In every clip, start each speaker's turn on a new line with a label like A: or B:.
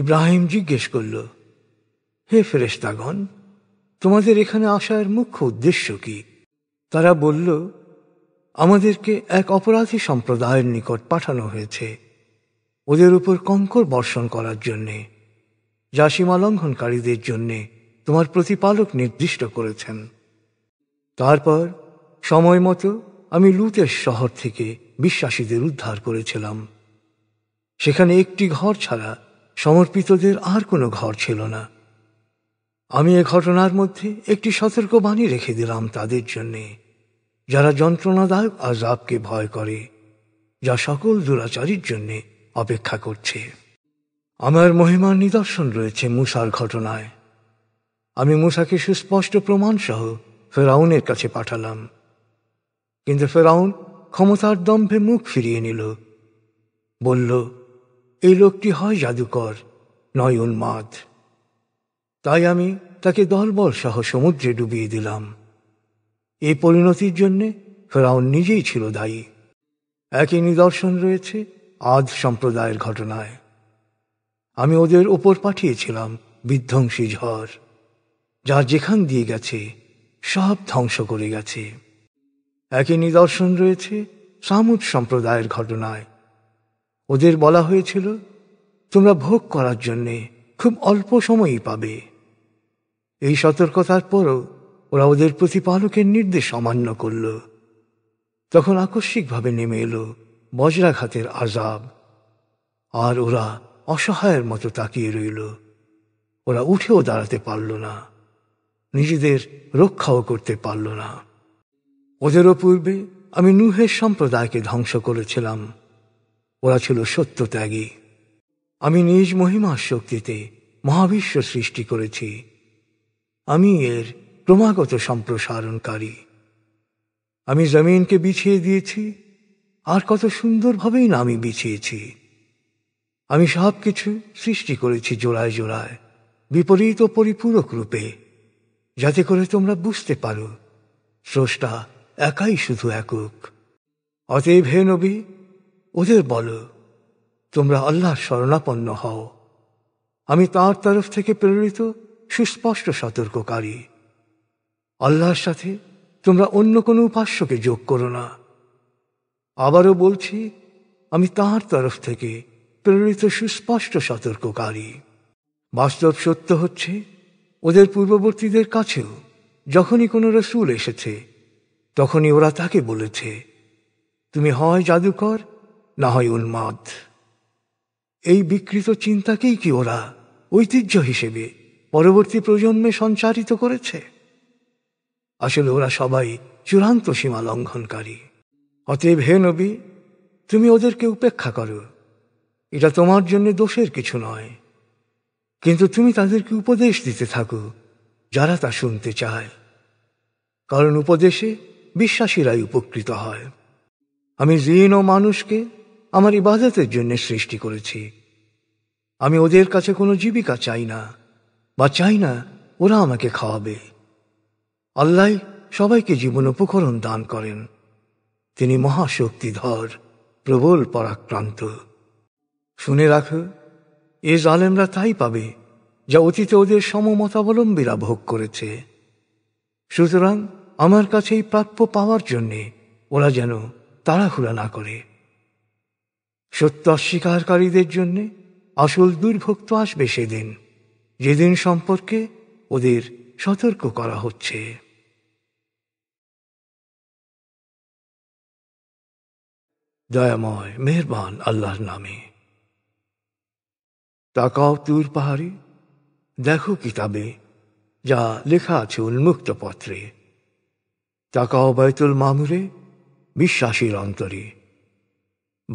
A: ইব্রাহিম জিজ্ঞেস করল হে ফেরেস্তাগণ তোমাদের এখানে আসার মুখ্য উদ্দেশ্য কি তারা বলল আমাদেরকে এক অপরাধী সম্প্রদায়ের নিকট পাঠানো হয়েছে ওদের উপর কঙ্কর বর্ষণ করার জন্যে যা সীমা লঙ্ঘনকারীদের জন্যে তোমার প্রতিপালক নির্দিষ্ট করেছেন তারপর সময় মতো আমি লুতের শহর থেকে বিশ্বাসীদের উদ্ধার করেছিলাম সেখানে একটি ঘর ছাড়া সমর্পিতদের আর কোনো ঘর ছিল না আমি এ ঘটনার মধ্যে একটি সতর্ক বাণী রেখে দিলাম তাদের জন্যে যারা যন্ত্রণাদায়ক আজাবকে ভয় করে যা সকল দুরাচারীর জন্যে অপেক্ষা করছে আমার মহিমার নিদর্শন রয়েছে মুসার ঘটনায় আমি মুসাকে সুস্পষ্ট প্রমাণসহ ফেরাউনের কাছে পাঠালাম কিন্তু ফেরাউন ক্ষমতার দম্ভে মুখ ফিরিয়ে নিল বলল এই লোকটি হয় জাদুকর নয় উন্মাদ তাই আমি তাকে দলবল সহ সমুদ্রে ডুবিয়ে দিলাম এই পরিণতির জন্যে ফেরাউন নিজেই ছিল দায়ী একই নিদর্শন রয়েছে আজ সম্প্রদায়ের ঘটনায় আমি ওদের ওপর পাঠিয়েছিলাম বিধ্বংসী ঝড় যা যেখান দিয়ে গেছে সব ধ্বংস করে গেছে একই নিদর্শন রয়েছে সামুদ সম্প্রদায়ের ঘটনায় ওদের বলা হয়েছিল তোমরা ভোগ করার জন্যে খুব অল্প সময়ই পাবে এই সতর্কতার পরও ওরা ওদের প্রতিপালকের নির্দেশ অমান্য করল তখন আকস্মিকভাবে নেমে এলো বজ্রাঘাতের আজাব আর ওরা অসহায়ের মতো তাকিয়ে রইল ওরা উঠেও দাঁড়াতে পারল না নিজেদের রক্ষাও করতে পারল না ওদেরও পূর্বে আমি নুহের সম্প্রদায়কে ধ্বংস করেছিলাম ওরা ছিল সত্যত্যাগী আমি নিজ মহিমার শক্তিতে মহাবিশ্ব সৃষ্টি করেছি আমি এর ক্রমাগত সম্প্রসারণকারী আমি জমিনকে বিছিয়ে দিয়েছি আর কত সুন্দরভাবেই না আমি বিছিয়েছি আমি সব কিছু সৃষ্টি করেছি জোড়ায় জোড়ায় বিপরীত ও পরিপূরক রূপে যাতে করে তোমরা বুঝতে পারো স্রষ্টা একাই শুধু একক অতএব হে নবী ওদের বলো তোমরা আল্লাহর শরণাপন্ন হও আমি তার তরফ থেকে প্রেরিত সুস্পষ্ট সতর্ককারী আল্লাহর সাথে তোমরা অন্য কোনো উপাস্যকে যোগ করো না আবারও বলছি আমি তাঁর তরফ থেকে প্রেরিত সুস্পষ্ট সতর্ককারী বাস্তব সত্য হচ্ছে ওদের পূর্ববর্তীদের কাছেও যখনই কোনো রসুল এসেছে তখনই ওরা তাকে বলেছে তুমি হয় জাদুকর না হয় উন্মাদ এই বিকৃত চিন্তাকেই কি ওরা ঐতিহ্য হিসেবে পরবর্তী প্রজন্মে সঞ্চারিত করেছে আসলে ওরা সবাই চূড়ান্ত সীমা লঙ্ঘনকারী অতএব হে নবী তুমি ওদেরকে উপেক্ষা করো এটা তোমার জন্য দোষের কিছু নয় কিন্তু তুমি তাদেরকে উপদেশ দিতে থাকো যারা তা শুনতে চায় কারণ উপদেশে বিশ্বাসীরাই উপকৃত হয় আমি জিন ও মানুষকে আমার ইবাদতের জন্য সৃষ্টি করেছি আমি ওদের কাছে কোনো জীবিকা চাই না বা চাই না ওরা আমাকে খাওয়াবে আল্লাহ সবাইকে জীবন উপকরণ দান করেন তিনি মহাশক্তিধর প্রবল পরাক্রান্ত শুনে রাখ এ জালেমরা তাই পাবে যা অতীতে ওদের সমমতাবলম্বীরা ভোগ করেছে সুতরাং আমার কাছে এই প্রাপ্য পাওয়ার জন্যে ওরা যেন তাড়াহুড়া না করে সত্য অস্বীকারীদের জন্যে আসল দুর্ভোগ তো আসবে সেদিন যেদিন সম্পর্কে ওদের সতর্ক করা হচ্ছে দয়াময় মেহরবান আল্লাহর নামে তাকাও তুর পাহাড়ি দেখো কিতাবে যা লেখা আছে উন্মুক্ত পত্রে তাকাও বায়তুল মামুরে বিশ্বাসীর অন্তরে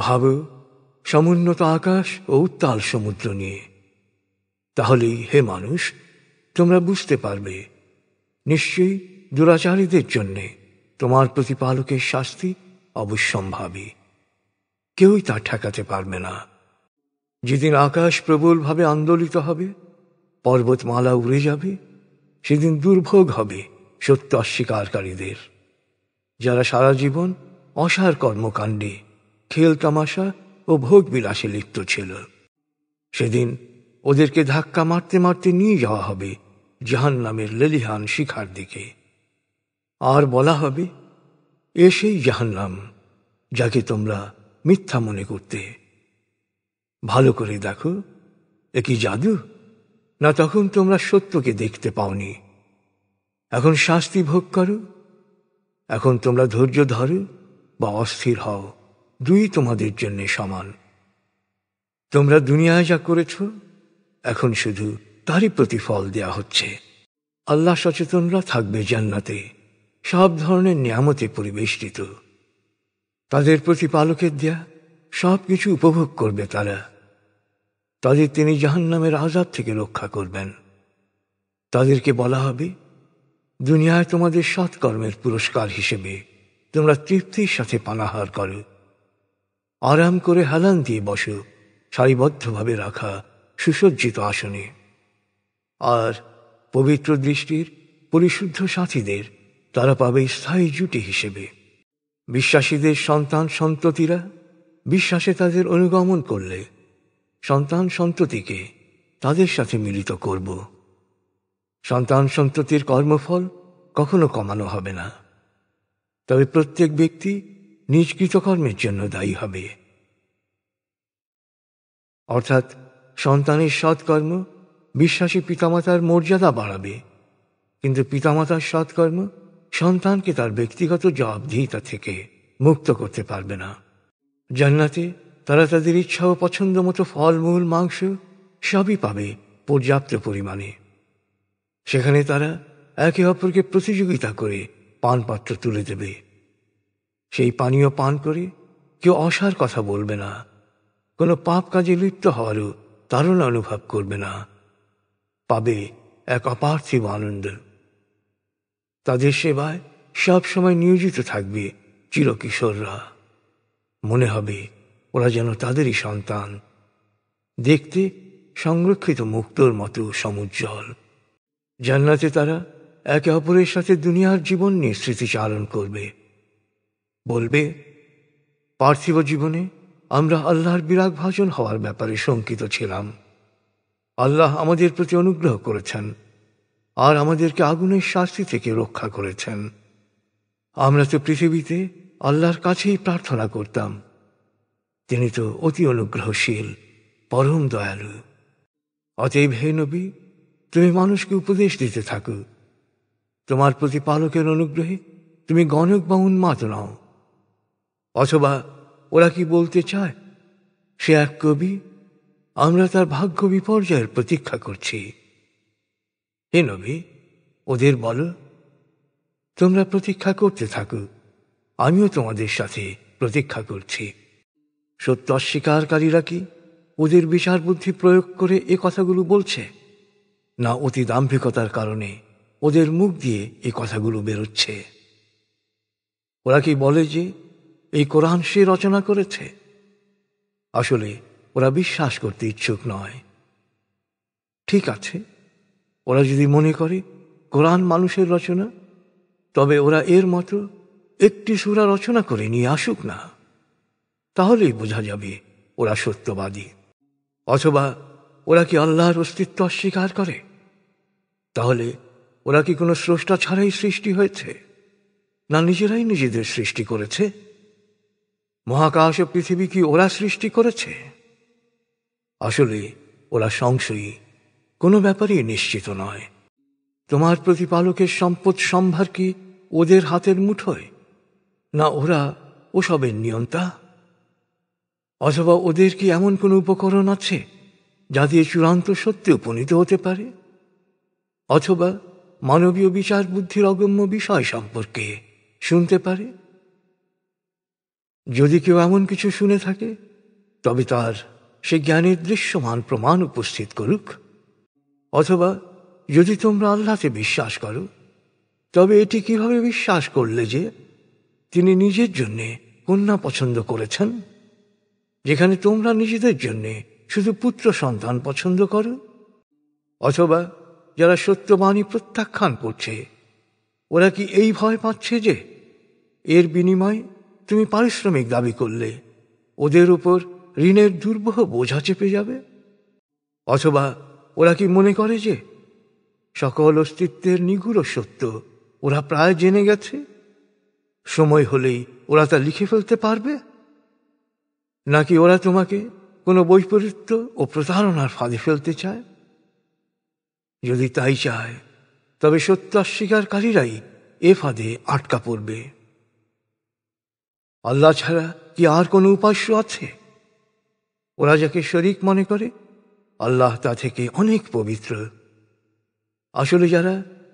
A: ভাবো সমুন্নত আকাশ ও উত্তাল সমুদ্র নিয়ে তাহলেই হে মানুষ তোমরা বুঝতে পারবে নিশ্চয়ই দুরাচারীদের জন্যে তোমার প্রতিপালকের শাস্তি অবশ্যম্ভাবী কেউই তা ঠেকাতে পারবে না যেদিন আকাশ প্রবলভাবে আন্দোলিত হবে পর্বতমালা উড়ে যাবে সেদিন দুর্ভোগ হবে সত্য অস্বীকারীদের যারা সারা জীবন অসার কর্মকাণ্ডে খেল তামাশা ও ভোগ বিলাসে লিপ্ত ছিল সেদিন ওদেরকে ধাক্কা মারতে মারতে নিয়ে যাওয়া হবে জাহান নামের লেলিহান শিখার দিকে আর বলা হবে এ সেই জাহান্নাম যাকে তোমরা মিথ্যা মনে করতে ভালো করে দেখো এ কি জাদু না তখন তোমরা সত্যকে দেখতে পাওনি এখন শাস্তি ভোগ করো এখন তোমরা ধৈর্য ধরো বা অস্থির হও দুই তোমাদের জন্যে সমান তোমরা দুনিয়ায় যা করেছ এখন শুধু তারই প্রতিফল দেয়া হচ্ছে আল্লাহ সচেতনরা থাকবে জান্নাতে সব ধরনের নিয়ামতে পরিবেষ্টিত তাদের প্রতিপালকের দেয়া সব কিছু উপভোগ করবে তারা তাদের তিনি জাহান্নামের আজাদ থেকে রক্ষা করবেন তাদেরকে বলা হবে দুনিয়ায় তোমাদের সৎকর্মের পুরস্কার হিসেবে তোমরা তৃপ্তির সাথে পানাহার করো আরাম করে হেলান দিয়ে বসো সারিবদ্ধভাবে রাখা সুসজ্জিত আসনে আর পবিত্র দৃষ্টির পরিশুদ্ধ সাথীদের তারা পাবে স্থায়ী জুটি হিসেবে বিশ্বাসীদের সন্তান সন্ততিরা বিশ্বাসে তাদের অনুগমন করলে সন্তান সন্ততিকে তাদের সাথে মিলিত করব সন্তান সন্ততির কর্মফল কখনো কমানো হবে না তবে প্রত্যেক ব্যক্তি নিজ কৃতকর্মের জন্য দায়ী হবে অর্থাৎ সন্তানের সৎকর্ম বিশ্বাসী পিতামাতার মর্যাদা বাড়াবে কিন্তু পিতামাতার সৎকর্ম সন্তানকে তার ব্যক্তিগত জবাবদিহিতা থেকে মুক্ত করতে পারবে না জান্নাতে তারা তাদের ইচ্ছা ও পছন্দ মতো ফলমূল মাংস সবই পাবে পর্যাপ্ত পরিমাণে সেখানে তারা একে অপরকে প্রতিযোগিতা করে পানপাত্র তুলে দেবে সেই পানীয় পান করে কেউ অসার কথা বলবে না কোনো পাপ কাজে লিপ্ত হওয়ারও তারণা অনুভব করবে না পাবে এক অপার্থিব আনন্দ তাদের সেবায় সবসময় নিয়োজিত থাকবে চিরকিশোররা মনে হবে ওরা যেন তাদেরই সন্তান দেখতে সংরক্ষিত মুক্তর মতো সমুজ্জ্বল জান্নাতে তারা একে অপরের সাথে দুনিয়ার জীবন নিয়ে স্মৃতিচারণ করবে বলবে পার্থিব জীবনে আমরা আল্লাহর বিরাগ ভাজন হওয়ার ব্যাপারে শঙ্কিত ছিলাম আল্লাহ আমাদের প্রতি অনুগ্রহ করেছেন আর আমাদেরকে আগুনের শাস্তি থেকে রক্ষা করেছেন আমরা তো পৃথিবীতে আল্লাহর কাছেই প্রার্থনা করতাম তিনি তো অতি অনুগ্রহশীল পরম দয়ালু অতএব হে নবী তুমি মানুষকে উপদেশ দিতে থাকো তোমার প্রতি পালকের অনুগ্রহে তুমি গণক বা উন্মাদ নাও অথবা ওরা কি বলতে চায় সে এক কবি আমরা তার ভাগ্য বিপর্যয়ের প্রতীক্ষা করছি হে নবী ওদের বলো তোমরা প্রতীক্ষা করতে থাকো আমিও তোমাদের সাথে প্রতীক্ষা করছি সত্য অস্বীকারীরা কি ওদের বিচার বুদ্ধি প্রয়োগ করে এ কথাগুলো বলছে না অতি দাম্ভিকতার কারণে ওদের মুখ দিয়ে এ কথাগুলো বেরোচ্ছে ওরা কি বলে যে এই কোরআন সে রচনা করেছে আসলে ওরা বিশ্বাস করতে ইচ্ছুক নয় ঠিক আছে ওরা যদি মনে করে কোরআন মানুষের রচনা তবে ওরা এর মতো একটি সুরা রচনা করে নিয়ে আসুক না তাহলেই বোঝা যাবে ওরা সত্যবাদী অথবা ওরা কি আল্লাহর অস্তিত্ব অস্বীকার করে তাহলে ওরা কি কোনো স্রষ্টা ছাড়াই সৃষ্টি হয়েছে না নিজেরাই নিজেদের সৃষ্টি করেছে মহাকাশ ও পৃথিবী কি ওরা সৃষ্টি করেছে আসলে ওরা সংশয়ী কোনো ব্যাপারেই নিশ্চিত নয় তোমার প্রতিপালকের সম্পদ সম্ভার কি ওদের হাতের মুঠোয় না ওরা ওসবের নিয়ন্তা অথবা ওদের কি এমন কোনো উপকরণ আছে যা দিয়ে চূড়ান্ত সত্যে উপনীত হতে পারে অথবা মানবীয় বিচার বুদ্ধির অগম্য বিষয় সম্পর্কে শুনতে পারে যদি কেউ এমন কিছু শুনে থাকে তবে তার সে জ্ঞানের দৃশ্যমান প্রমাণ উপস্থিত করুক অথবা যদি তোমরা আল্লাহতে বিশ্বাস করো তবে এটি কিভাবে বিশ্বাস করলে যে তিনি নিজের জন্যে কন্যা পছন্দ করেছেন যেখানে তোমরা নিজেদের জন্যে শুধু পুত্র সন্তান পছন্দ করো অথবা যারা সত্যবাণী প্রত্যাখ্যান করছে ওরা কি এই ভয় পাচ্ছে যে এর বিনিময়ে তুমি পারিশ্রমিক দাবি করলে ওদের উপর ঋণের দুর্বহ বোঝা চেপে যাবে অথবা ওরা কি মনে করে যে সকল অস্তিত্বের নিগুড় সত্য ওরা প্রায় জেনে গেছে সময় হলেই ওরা তা লিখে ফেলতে পারবে নাকি ওরা তোমাকে কোনো বৈপরীত্য ও প্রতারণার ফাঁদে ফেলতে চায় যদি তাই চায় তবে সত্য অস্বীকারীরাই এ ফাঁদে আটকা পড়বে আল্লাহ ছাড়া কি আর কোনো উপাস্য আছে ওরা যাকে শরিক মনে করে আল্লাহ তা থেকে অনেক পবিত্র আসলে যারা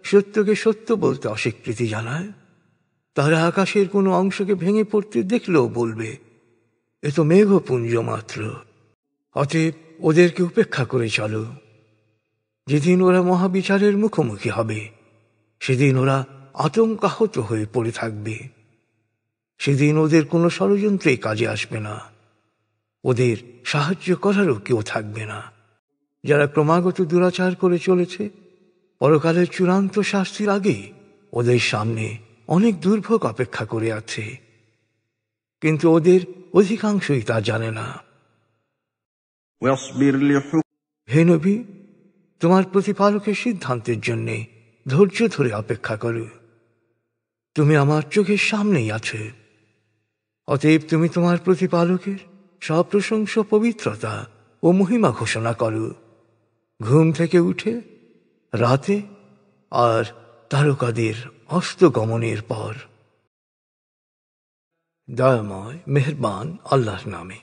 A: সত্যকে সত্য বলতে অস্বীকৃতি জানায় তারা আকাশের কোনো অংশকে ভেঙে পড়তে দেখলেও বলবে এ তো মেঘপুঞ্জ মাত্র অতএব ওদেরকে উপেক্ষা করে চলো যেদিন ওরা মহাবিচারের মুখোমুখি হবে সেদিন ওরা আতঙ্কাহত হয়ে পড়ে থাকবে সেদিন ওদের কোনো ষড়যন্ত্রে কাজে আসবে না ওদের সাহায্য করারও কেউ থাকবে না যারা ক্রমাগত দুরাচার করে চলেছে পরকালের চূড়ান্ত শাস্তির আগে ওদের সামনে অনেক দুর্ভোগ অপেক্ষা করে আছে কিন্তু ওদের অধিকাংশই তা জানে না হে নবী তোমার প্রতিপালকের সিদ্ধান্তের জন্যে ধৈর্য ধরে অপেক্ষা করো তুমি আমার চোখের সামনেই আছে অতএব তুমি তোমার প্রতিপালকের সপ্রশংস পবিত্রতা ও মহিমা ঘোষণা করো ঘুম থেকে উঠে রাতে আর তারকাদের অস্তগমনের পর দয়াময় মেহরবান আল্লাহর নামে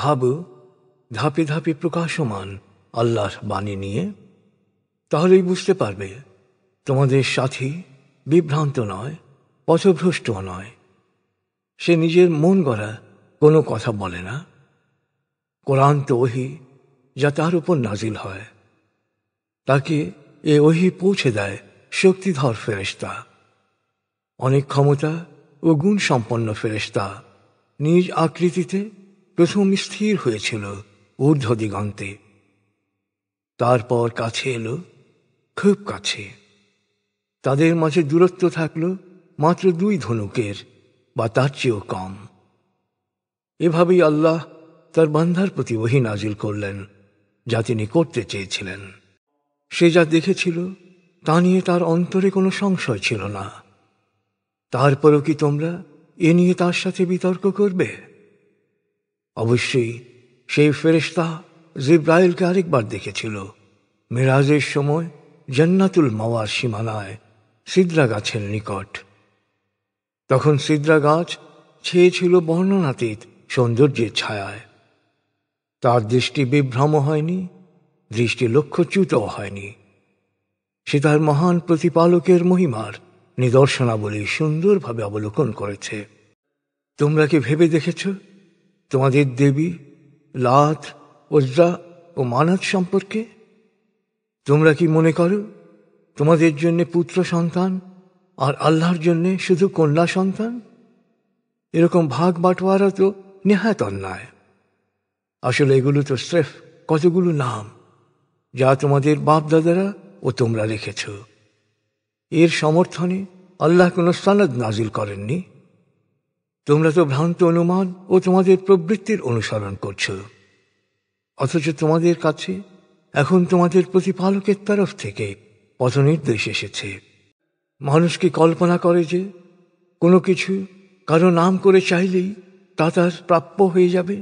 A: ভাবো ধাপে ধাপে প্রকাশমান আল্লাহর বাণী নিয়ে তাহলেই বুঝতে পারবে তোমাদের সাথী বিভ্রান্ত নয় পথভ্রষ্টও নয় সে নিজের মন গড়া কোনো কথা বলে না কোরআন তো ওহি যা তার উপর নাজিল হয় তাকে এ ওহি পৌঁছে দেয় শক্তিধর ফেরেস্তা অনেক ক্ষমতা ও গুণ সম্পন্ন ফেরেস্তা নিজ আকৃতিতে প্রথম স্থির হয়েছিল ঊর্ধ্ব দিগন্তে তারপর কাছে এলো খুব কাছে তাদের মাঝে দূরত্ব থাকল মাত্র দুই ধনুকের বা তার চেয়েও কম এভাবেই আল্লাহ তার বান্ধার প্রতি ওহি নাজিল করলেন যা তিনি করতে চেয়েছিলেন সে যা দেখেছিল তা নিয়ে তার অন্তরে কোনো সংশয় ছিল না তারপরও কি তোমরা এ নিয়ে তার সাথে বিতর্ক করবে অবশ্যই সেই ফেরেস্তা জিব্রাইলকে আরেকবার দেখেছিল মিরাজের সময় জান্নাতুল মাওয়ার সীমানায় সিদ্রা গাছের নিকট তখন সিদ্রা গাছ ছেয়েছিল বর্ণনাতীত সৌন্দর্যের ছায়ায় তার দৃষ্টি বিভ্রম হয়নি দৃষ্টি লক্ষ্যচ্যুত হয়নি সে তার মহান প্রতিপালকের মহিমার নিদর্শনাবলী সুন্দরভাবে অবলোকন করেছে তোমরা কি ভেবে দেখেছ তোমাদের দেবী লাথ ওজ্রা ও মানাত সম্পর্কে তোমরা কি মনে করো তোমাদের জন্য পুত্র সন্তান আর আল্লাহর জন্যে শুধু কন্যা সন্তান এরকম ভাগ বাটোয়ারা তো নেহায়ত অন্যায় আসলে এগুলো তো স্রেফ কতগুলো নাম যা তোমাদের বাপদাদারা ও তোমরা রেখেছ এর সমর্থনে আল্লাহ কোনো সনদ নাজিল করেননি তোমরা তো ভ্রান্ত অনুমান ও তোমাদের প্রবৃত্তির অনুসরণ করছ অথচ তোমাদের কাছে এখন তোমাদের প্রতিপালকের তরফ থেকে পথনির্দেশ এসেছে মানুষ কি কল্পনা করে যে কোনো কিছু কারো নাম করে চাইলেই তা তার প্রাপ্য হয়ে যাবে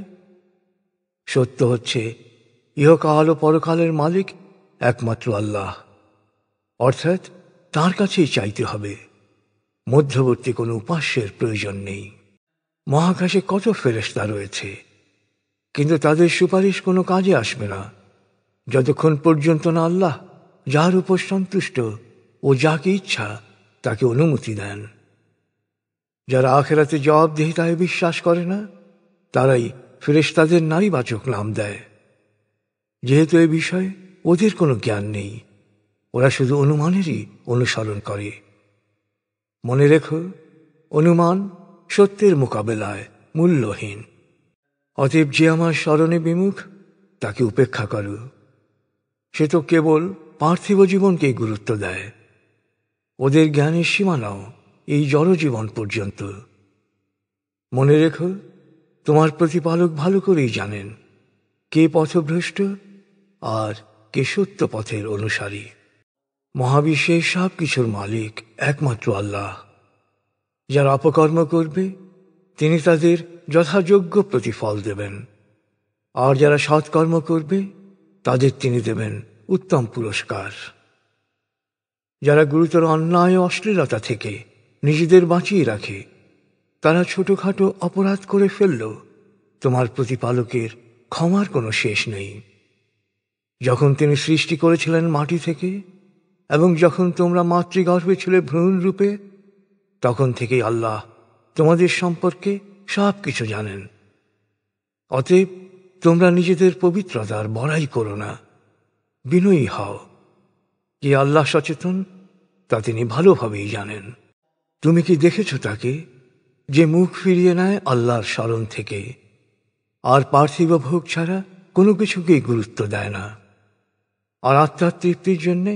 A: সত্য হচ্ছে ইহকাল ও পরকালের মালিক একমাত্র আল্লাহ অর্থাৎ তার কাছেই চাইতে হবে মধ্যবর্তী কোনো উপাস্যের প্রয়োজন নেই মহাকাশে কত ফেরেস্তা রয়েছে কিন্তু তাদের সুপারিশ কোনো কাজে আসবে না যতক্ষণ পর্যন্ত না আল্লাহ যার উপর সন্তুষ্ট ও যাকে ইচ্ছা তাকে অনুমতি দেন যারা আখেরাতে জবাবদিহিতায় বিশ্বাস করে না তারাই ফেরেস্তাদের নারীবাচক নাম দেয় যেহেতু এ বিষয়ে ওদের কোনো জ্ঞান নেই ওরা শুধু অনুমানেরই অনুসরণ করে মনে রেখো অনুমান সত্যের মোকাবেলায় মূল্যহীন অতএব যে আমার স্মরণে বিমুখ তাকে উপেক্ষা করো সে তো কেবল পার্থিব জীবনকেই গুরুত্ব দেয় ওদের জ্ঞানের সীমানাও এই জড়জীবন পর্যন্ত মনে রেখো তোমার প্রতিপালক ভালো করেই জানেন কে পথভ্রষ্ট আর কে সত্য পথের অনুসারী মহাবিশ্বের সব কিছুর মালিক একমাত্র আল্লাহ যারা অপকর্ম করবে তিনি তাদের যথাযোগ্য প্রতিফল দেবেন আর যারা সৎকর্ম করবে তাদের তিনি দেবেন উত্তম পুরস্কার যারা গুরুতর অন্যায় ও অশ্লীলতা থেকে নিজেদের বাঁচিয়ে রাখে তারা ছোটখাটো অপরাধ করে ফেলল তোমার প্রতিপালকের ক্ষমার কোনো শেষ নেই যখন তিনি সৃষ্টি করেছিলেন মাটি থেকে এবং যখন তোমরা মাতৃগর্ভে ছিলে ভ্রূণ রূপে তখন থেকেই আল্লাহ তোমাদের সম্পর্কে সব কিছু জানেন অতএব তোমরা নিজেদের পবিত্রতার বড়াই করো না বিনয়ী হও যে আল্লাহ সচেতন তা তিনি ভালোভাবেই জানেন তুমি কি দেখেছ তাকে যে মুখ ফিরিয়ে নেয় আল্লাহর স্মরণ থেকে আর পার্থিব ভোগ ছাড়া কোনো কিছুকেই গুরুত্ব দেয় না আর আত্মার তৃপ্তির জন্যে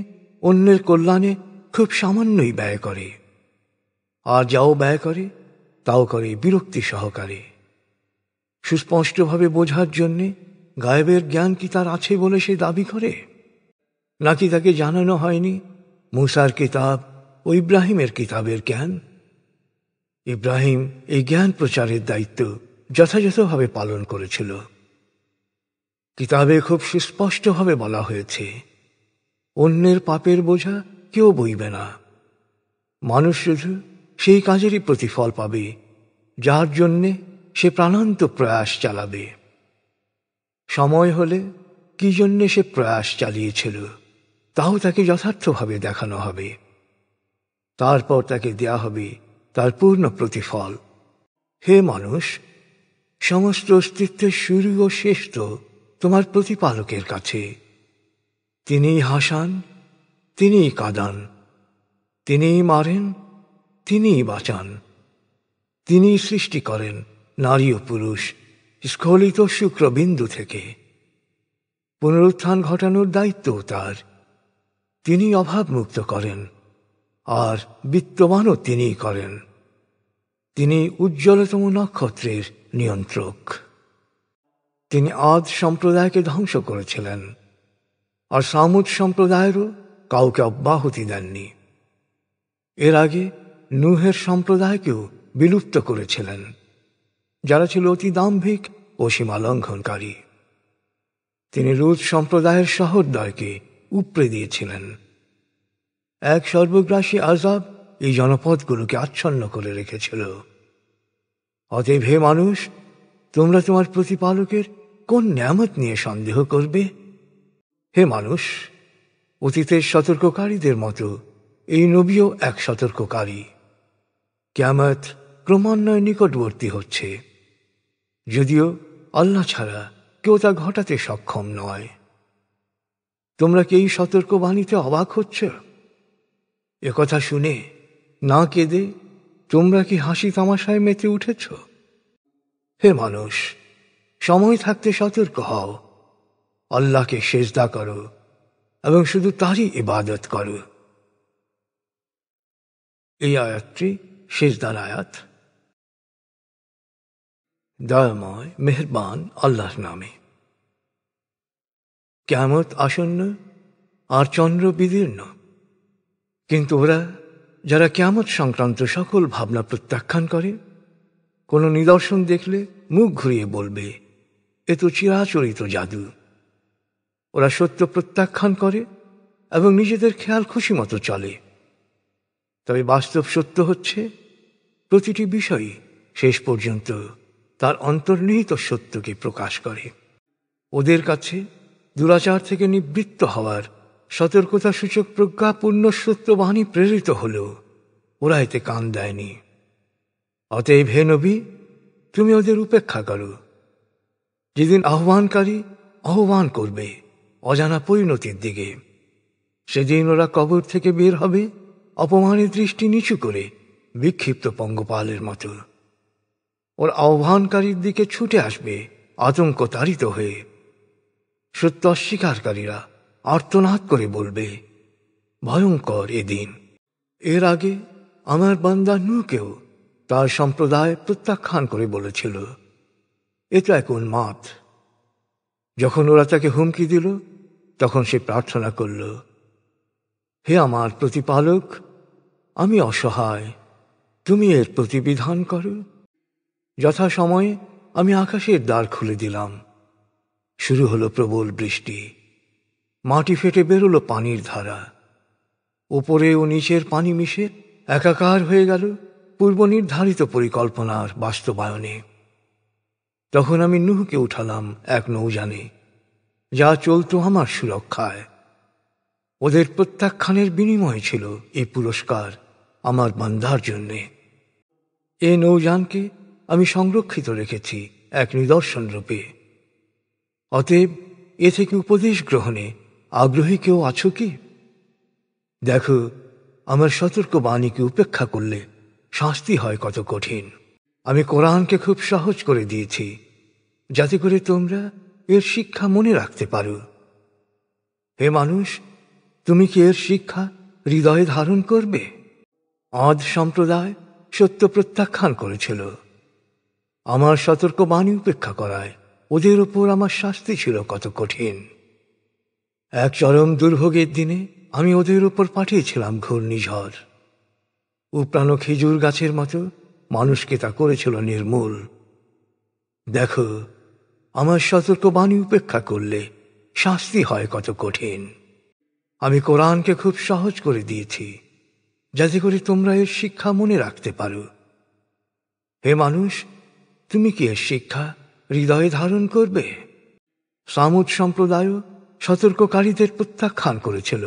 A: অন্যের কল্যাণে খুব সামান্যই ব্যয় করে আর যাও ব্যয় করে তাও করে বিরক্তি সহকারে সুস্পষ্টভাবে বোঝার জন্যে গায়েবের জ্ঞান কি তার আছে বলে সে দাবি করে নাকি তাকে জানানো হয়নি মুসার কিতাব ও ইব্রাহিমের কিতাবের জ্ঞান ইব্রাহিম এই জ্ঞান প্রচারের দায়িত্ব যথাযথভাবে পালন করেছিল কিতাবে খুব সুস্পষ্টভাবে বলা হয়েছে অন্যের পাপের বোঝা কেউ বইবে না মানুষ শুধু সেই কাজেরই প্রতিফল পাবে যার জন্যে সে প্রাণান্ত প্রয়াস চালাবে সময় হলে কি জন্যে সে প্রয়াস চালিয়েছিল তাও তাকে যথার্থভাবে দেখানো হবে তারপর তাকে দেয়া হবে তার পূর্ণ প্রতিফল হে মানুষ সমস্ত অস্তিত্বের শুরু ও শেষ তো তোমার প্রতিপালকের কাছে তিনিই হাসান তিনিই কাদান তিনিই মারেন তিনিই বাঁচান তিনিই সৃষ্টি করেন নারী ও পুরুষ স্খলিত শুক্রবিন্দু থেকে পুনরুত্থান ঘটানোর দায়িত্ব তার তিনি অভাবমুক্ত করেন আর বিত্তমানও তিনিই করেন তিনি উজ্জ্বলতম নক্ষত্রের নিয়ন্ত্রক তিনি আদ সম্প্রদায়কে ধ্বংস করেছিলেন আর সামুদ সম্প্রদায়েরও কাউকে অব্যাহতি দেননি এর আগে নুহের সম্প্রদায়কেও বিলুপ্ত করেছিলেন যারা ছিল অতি দাম্ভিক ও সীমালঙ্ঘনকারী তিনি রুদ সম্প্রদায়ের শহরদয়কে উপড়ে দিয়েছিলেন এক সর্বগ্রাসী আজাব এই জনপদগুলোকে আচ্ছন্ন করে রেখেছিল অতএব হে মানুষ তোমরা তোমার প্রতিপালকের কোন ন্যামত নিয়ে সন্দেহ করবে হে মানুষ অতীতের সতর্ককারীদের মতো এই নবীও এক সতর্ককারী ক্যামত ক্রমান্বয়ে নিকটবর্তী হচ্ছে যদিও আল্লাহ ছাড়া কেউ তা ঘটাতে সক্ষম নয় তোমরা কি এই সতর্কবাণীতে অবাক হচ্ছ কথা শুনে না কেঁদে তোমরা কি হাসি তামাশায় মেতে উঠেছ হে মানুষ সময় থাকতে সতর্ক হও আল্লাহকে সেজদা করো এবং শুধু তারই ইবাদত করো এই আয়াতটি সেজদার আয়াত দয়াময় মেহরবান আল্লাহর নামে ক্যামত আসন্ন আর চন্দ্র বিদীর্ণ কিন্তু ওরা যারা ক্যামত সংক্রান্ত সকল ভাবনা প্রত্যাখ্যান করে কোনো নিদর্শন দেখলে মুখ ঘুরিয়ে বলবে এ তো চিরাচরিত জাদু ওরা সত্য প্রত্যাখ্যান করে এবং নিজেদের খেয়াল খুশি মতো চলে তবে বাস্তব সত্য হচ্ছে প্রতিটি বিষয় শেষ পর্যন্ত তার অন্তর্নিহিত সত্যকে প্রকাশ করে ওদের কাছে দুরাচার থেকে নিবৃত্ত হওয়ার সতর্কতা সূচক প্রজ্ঞাপূর্ণ সত্যবাহিনী প্রেরিত হল ওরা এতে কান দেয়নি অতএব হে নবী তুমি ওদের উপেক্ষা করো যেদিন আহ্বানকারী আহ্বান করবে অজানা পরিণতির দিকে সেদিন ওরা কবর থেকে বের হবে অপমানের দৃষ্টি নিচু করে বিক্ষিপ্ত পঙ্গপালের মতো ওর আহ্বানকারীর দিকে ছুটে আসবে আতঙ্ক হয়ে সত্য অস্বীকারীরা আর্তনাদ করে বলবে ভয়ঙ্কর এদিন এর আগে আমার বান্দা নুকেও তার সম্প্রদায় প্রত্যাখ্যান করে বলেছিল এটা এক মাত যখন ওরা তাকে হুমকি দিল তখন সে প্রার্থনা করল হে আমার প্রতিপালক আমি অসহায় তুমি এর প্রতিবিধান করো যথাসময়ে আমি আকাশের দ্বার খুলে দিলাম শুরু হলো প্রবল বৃষ্টি মাটি ফেটে বেরোলো পানির ধারা ওপরে ও নিচের পানি মিশে একাকার হয়ে গেল পূর্ব নির্ধারিত পরিকল্পনার বাস্তবায়নে তখন আমি নুহকে উঠালাম এক নৌজানে যা চলত আমার সুরক্ষায় ওদের প্রত্যাখ্যানের বিনিময় ছিল এই পুরস্কার আমার বান্ধার জন্যে এ নৌযানকে আমি সংরক্ষিত রেখেছি এক নিদর্শন রূপে অতএব এ থেকে উপদেশ গ্রহণে আগ্রহী কেউ আছো কি দেখো আমার সতর্ক বাণীকে উপেক্ষা করলে শাস্তি হয় কত কঠিন আমি কোরআনকে খুব সহজ করে দিয়েছি যাতে করে তোমরা এর শিক্ষা মনে রাখতে পারো হে মানুষ তুমি কি এর শিক্ষা হৃদয়ে ধারণ করবে আদ সম্প্রদায় সত্য প্রত্যাখ্যান করেছিল আমার সতর্ক বাণী উপেক্ষা করায় ওদের ওপর আমার শাস্তি ছিল কত কঠিন এক চরম দুর্ভোগের দিনে আমি ওদের ওপর পাঠিয়েছিলাম ঘূর্ণিঝড় উপ্রাণ খেজুর গাছের মতো মানুষকে তা করেছিল নির্মূল দেখো আমার সতর্কবাণী উপেক্ষা করলে শাস্তি হয় কত কঠিন আমি কোরআনকে খুব সহজ করে দিয়েছি যাতে করে তোমরা এর শিক্ষা মনে রাখতে পারো হে মানুষ তুমি কি এর শিক্ষা হৃদয়ে ধারণ করবে সামুদ সম্প্রদায়ও সতর্ককারীদের প্রত্যাখ্যান করেছিল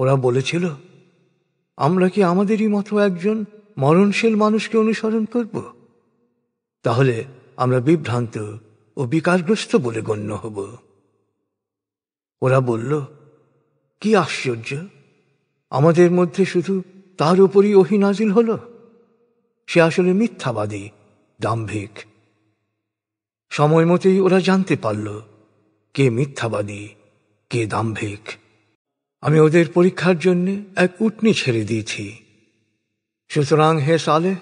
A: ওরা বলেছিল আমরা কি আমাদেরই মতো একজন মরণশীল মানুষকে অনুসরণ করব তাহলে আমরা বিভ্রান্ত ও বিকারগ্রস্ত বলে গণ্য হব ওরা বলল কি আশ্চর্য আমাদের মধ্যে শুধু তার উপরই অহিনাজিল হল সে আসলে মিথ্যাবাদী দাম্ভিক সময় মতেই ওরা জানতে পারল কে মিথ্যাবাদী কে দাম্ভিক আমি ওদের পরীক্ষার জন্য এক উটনি ছেড়ে দিয়েছি সুতরাং হে সালে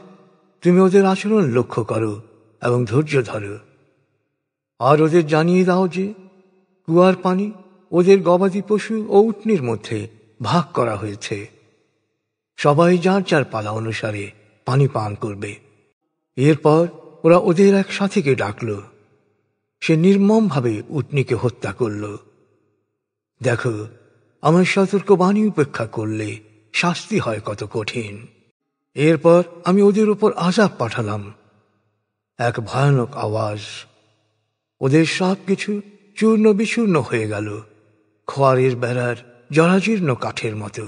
A: তুমি ওদের আচরণ লক্ষ্য করো এবং ধৈর্য ধরো আর ওদের জানিয়ে দাও যে কুয়ার পানি ওদের গবাদি পশু ও উটনির মধ্যে ভাগ করা হয়েছে সবাই যার যার পালা অনুসারে পানি পান করবে এরপর ওরা ওদের এক সাথীকে ডাকলো সে নির্মমভাবে উটনিকে হত্যা করল দেখো আমার সতর্কবাণী উপেক্ষা করলে শাস্তি হয় কত কঠিন এরপর আমি ওদের উপর আজাব পাঠালাম এক ভয়ানক আওয়াজ ওদের সব কিছু চূর্ণ বিচূর্ণ হয়ে গেল খোয়ারের বেড়ার জরাজীর্ণ কাঠের মতো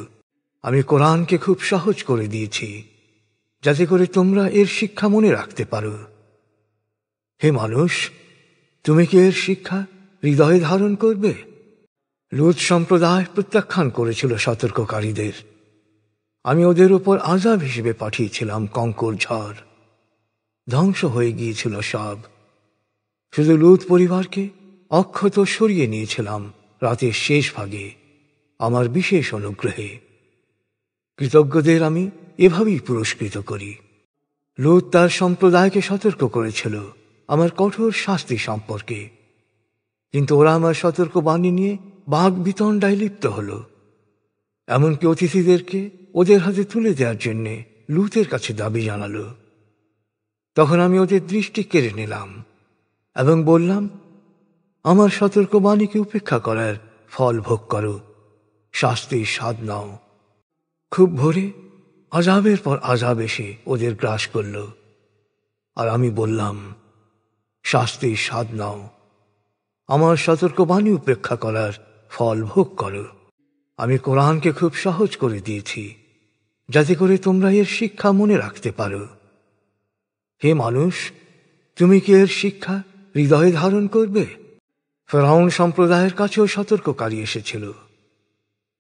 A: আমি কোরআনকে খুব সহজ করে দিয়েছি যাতে করে তোমরা এর শিক্ষা মনে রাখতে পারো হে মানুষ তুমি কি এর শিক্ষা হৃদয়ে ধারণ করবে লুত সম্প্রদায় প্রত্যাখ্যান করেছিল সতর্ককারীদের আমি ওদের ওপর আজাব হিসেবে পাঠিয়েছিলাম কঙ্কর ঝড় ধ্বংস হয়ে গিয়েছিল সব শুধু লুত পরিবারকে অক্ষত সরিয়ে নিয়েছিলাম রাতের শেষ ভাগে আমার বিশেষ অনুগ্রহে কৃতজ্ঞদের আমি এভাবেই পুরস্কৃত করি লুত তার সম্প্রদায়কে সতর্ক করেছিল আমার কঠোর শাস্তি সম্পর্কে কিন্তু ওরা আমার সতর্ক বাণী নিয়ে বাঘ বিতণ্ডায় লিপ্ত হল এমনকি অতিথিদেরকে ওদের হাতে তুলে দেওয়ার জন্যে লুতের কাছে দাবি জানালো তখন আমি ওদের দৃষ্টি কেড়ে নিলাম এবং বললাম আমার সতর্কবাণীকে উপেক্ষা করার ফল ভোগ করো শাস্তির স্বাদ নাও খুব ভোরে আজাবের পর আজাব এসে ওদের গ্রাস করল আর আমি বললাম শাস্তির স্বাদ নাও আমার সতর্কবাণী উপেক্ষা করার ফল ভোগ করো আমি কোরআনকে খুব সহজ করে দিয়েছি যাতে করে তোমরা এর শিক্ষা মনে রাখতে পারো হে মানুষ তুমি কি এর শিক্ষা হৃদয়ে ধারণ করবে ফেরাউন সম্প্রদায়ের কাছেও সতর্ককারী এসেছিল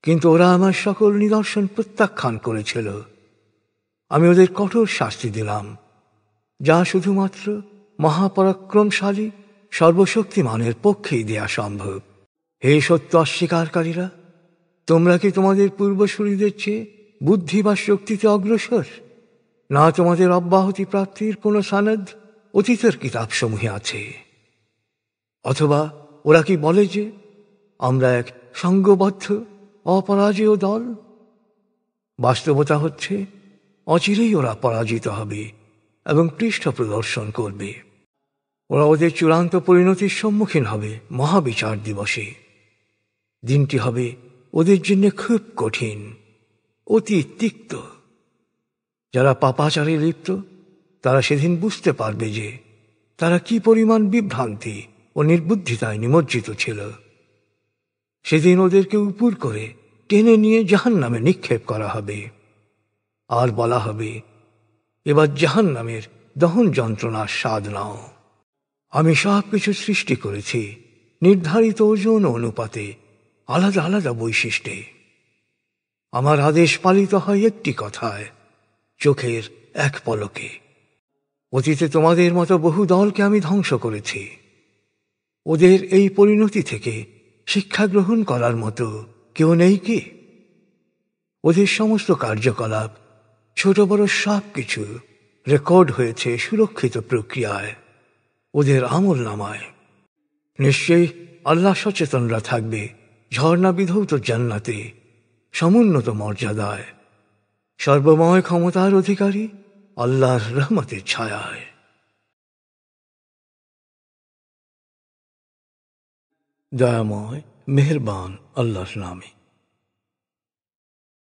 A: কিন্তু ওরা আমার সকল নিদর্শন প্রত্যাখ্যান করেছিল আমি ওদের কঠোর শাস্তি দিলাম যা শুধুমাত্র মহাপরাক্রমশালী সর্বশক্তিমানের পক্ষেই দেয়া সম্ভব হে সত্য অস্বীকারীরা তোমরা কি তোমাদের পূর্বসূরীদের চেয়ে বুদ্ধি বা শক্তিতে অগ্রসর না তোমাদের অব্যাহতি প্রাপ্তির কোনো সানদ অতীতের কিতাবসমূহে আছে অথবা ওরা কি বলে যে আমরা এক সঙ্গবদ্ধ অপরাজেয় দল বাস্তবতা হচ্ছে অচিরেই ওরা পরাজিত হবে এবং পৃষ্ঠ প্রদর্শন করবে ওরা ওদের চূড়ান্ত পরিণতির সম্মুখীন হবে মহাবিচার দিবসে দিনটি হবে ওদের জন্য খুব কঠিন অতি তিক্ত যারা পাপাচারে লিপ্ত তারা সেদিন বুঝতে পারবে যে তারা কি পরিমাণ বিভ্রান্তি ও নির্বুদ্ধিতায় নিমজ্জিত ছিল সেদিন ওদেরকে উপর করে টেনে নিয়ে জাহান নামে নিক্ষেপ করা হবে আর বলা হবে এবার জাহান নামের দহন যন্ত্রণার স্বাদ নাও আমি সব কিছু সৃষ্টি করেছি নির্ধারিত ওজন অনুপাতে আলাদা আলাদা বৈশিষ্ট্যে আমার আদেশ পালিত হয় একটি কথায় চোখের এক পলকে অতীতে তোমাদের মতো বহু দলকে আমি ধ্বংস করেছি ওদের এই পরিণতি থেকে শিক্ষা গ্রহণ করার মতো কেউ নেই কি ওদের সমস্ত কার্যকলাপ ছোট বড় সব কিছু রেকর্ড হয়েছে সুরক্ষিত প্রক্রিয়ায় ওদের আমল নামায় নিশ্চয়ই আল্লাহ সচেতনরা থাকবে ঝর্ণাবিধৌত জান্নাতে সমুন্নত মর্যাদায় সর্বময় ক্ষমতার অধিকারী আল্লাহর রহমতের ছায়ায় দয়াময় মেহরবান আল্লাহর নামে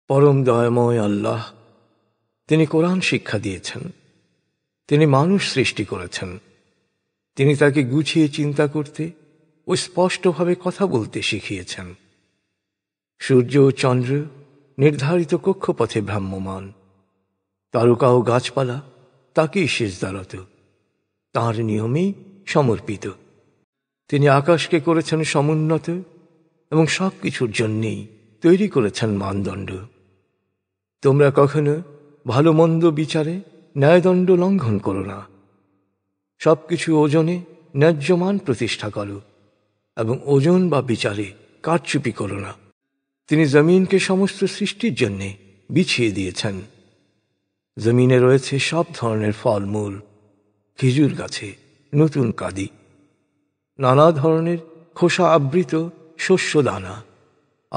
A: পরম দয়াময় আল্লাহ তিনি কোরআন শিক্ষা দিয়েছেন তিনি মানুষ সৃষ্টি করেছেন তিনি তাকে গুছিয়ে চিন্তা করতে ও স্পষ্টভাবে কথা বলতে শিখিয়েছেন সূর্য ও চন্দ্র নির্ধারিত কক্ষপথে ভ্রাম্যমান তারকা ও গাছপালা তাকেই শেষদারত তাঁর নিয়মেই সমর্পিত তিনি আকাশকে করেছেন সমুন্নত এবং সব কিছুর জন্যেই তৈরি করেছেন মানদণ্ড তোমরা কখনো ভালো মন্দ বিচারে ন্যায়দণ্ড লঙ্ঘন করো না সব কিছু ওজনে ন্যায্যমান প্রতিষ্ঠা করো এবং ওজন বা বিচারে কারচুপি করো না তিনি জমিনকে সমস্ত সৃষ্টির জন্যে বিছিয়ে দিয়েছেন জমিনে রয়েছে সব ধরনের ফলমূল খেজুর গাছে নতুন কাদি নানা ধরনের খোসা আবৃত শস্য দানা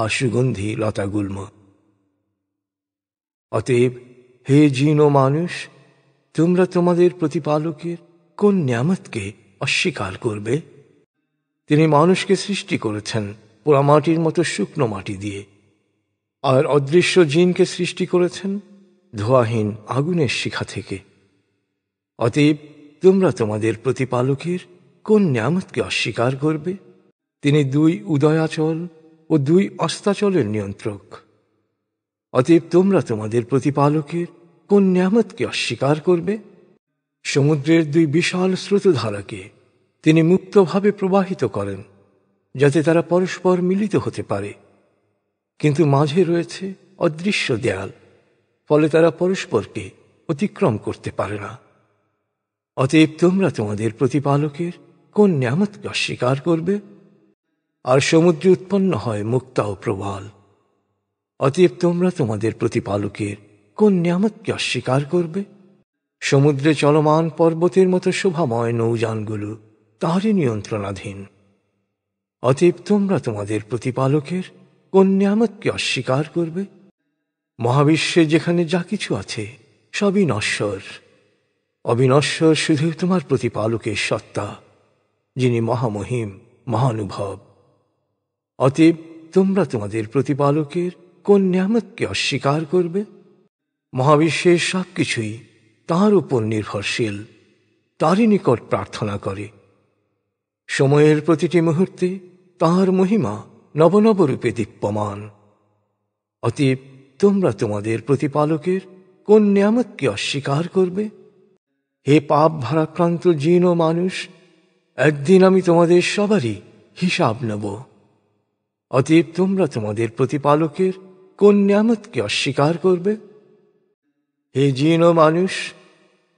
A: আর সুগন্ধি লতাগুল্ম অতএব হে জিন ও মানুষ তোমরা তোমাদের প্রতিপালকের কোন ন্যামতকে অস্বীকার করবে তিনি মানুষকে সৃষ্টি করেছেন পোড়া মাটির মতো শুকনো মাটি দিয়ে আর অদৃশ্য জিনকে সৃষ্টি করেছেন ধোয়াহীন আগুনের শিখা থেকে অতএব তোমরা তোমাদের প্রতিপালকের কোন নিয়ামতকে অস্বীকার করবে তিনি দুই উদয়াচল ও দুই অস্তাচলের নিয়ন্ত্রক অতএব তোমরা তোমাদের প্রতিপালকের কোন নিয়ামতকে অস্বীকার করবে সমুদ্রের দুই বিশাল স্রোতধারাকে তিনি মুক্তভাবে প্রবাহিত করেন যাতে তারা পরস্পর মিলিত হতে পারে কিন্তু মাঝে রয়েছে অদৃশ্য দেয়াল ফলে তারা পরস্পরকে অতিক্রম করতে পারে না অতএব তোমরা তোমাদের প্রতিপালকের কোন নিয়ামতকে অস্বীকার করবে আর সমুদ্রে উৎপন্ন হয় মুক্তা ও প্রবাল অতএব তোমরা তোমাদের প্রতিপালকের কোন নিয়ামতকে অস্বীকার করবে সমুদ্রে চলমান পর্বতের মতো শোভাময় নৌযানগুলো তাহারই নিয়ন্ত্রণাধীন অতএব তোমরা তোমাদের প্রতিপালকের কোন নিয়ামতকে অস্বীকার করবে মহাবিশ্বে যেখানে যা কিছু আছে সবই নশ্বর অবিনশ্বর শুধু তোমার প্রতিপালকের সত্তা যিনি মহামহিম মহানুভব অতএব তোমরা তোমাদের প্রতিপালকের কোন নিয়ামতকে অস্বীকার করবে মহাবিশ্বের সব কিছুই তাঁর উপর নির্ভরশীল তারই নিকট প্রার্থনা করে সময়ের প্রতিটি মুহূর্তে তাঁর মহিমা নবনবরূপে দীপ্যমান অতীব তোমরা তোমাদের প্রতিপালকের কোন নিয়ামতকে অস্বীকার করবে হে পাপ ভারাক্রান্ত জীর্ণ মানুষ একদিন আমি তোমাদের সবারই হিসাব নেব অতীব তোমরা তোমাদের প্রতিপালকের কোন নিয়ামতকে অস্বীকার করবে হে জিন ও মানুষ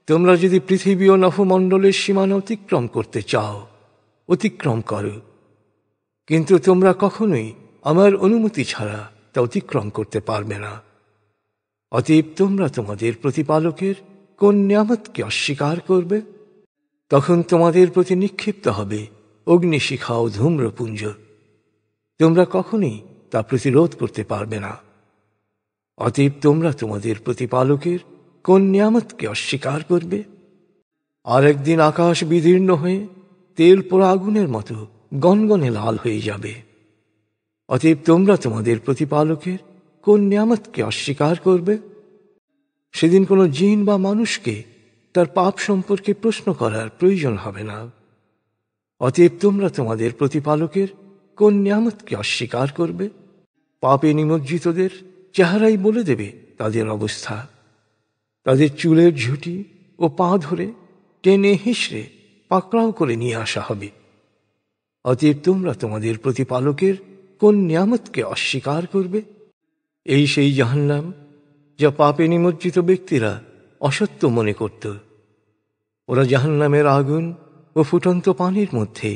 A: তোমরা যদি পৃথিবী ও নভমণ্ডলের সীমানা অতিক্রম করতে চাও অতিক্রম করো কিন্তু তোমরা কখনোই আমার অনুমতি ছাড়া তা অতিক্রম করতে পারবে না অতীব তোমরা তোমাদের প্রতিপালকের কোন নিয়ামতকে অস্বীকার করবে তখন তোমাদের প্রতি নিক্ষিপ্ত হবে অগ্নিশিখা ও ধূম্রপুঞ্জ তোমরা কখনই তা প্রতিরোধ করতে পারবে না অতএব তোমরা তোমাদের প্রতিপালকের কোন নিয়ামতকে অস্বীকার করবে আরেকদিন আকাশ বিদীর্ণ হয়ে তেল পোড়া আগুনের মতো গনগনে লাল হয়ে যাবে অতএব তোমরা তোমাদের প্রতিপালকের কোন নিয়ামতকে অস্বীকার করবে সেদিন কোনো জিন বা মানুষকে তার পাপ সম্পর্কে প্রশ্ন করার প্রয়োজন হবে না অতএব তোমরা তোমাদের প্রতিপালকের কোন নিয়ামতকে অস্বীকার করবে পাপে নিমজ্জিতদের চেহারাই বলে দেবে তাদের অবস্থা তাদের চুলের ঝুঁটি ও পা ধরে টেনে হিসড়ে পাকড়াও করে নিয়ে আসা হবে অতীব তোমরা তোমাদের প্রতিপালকের কোন নিয়ামতকে অস্বীকার করবে এই সেই জাহান্নাম যা পাপে নিমজ্জিত ব্যক্তিরা অসত্য মনে করত ওরা জাহান্নামের আগুন ও ফুটন্ত পানির মধ্যে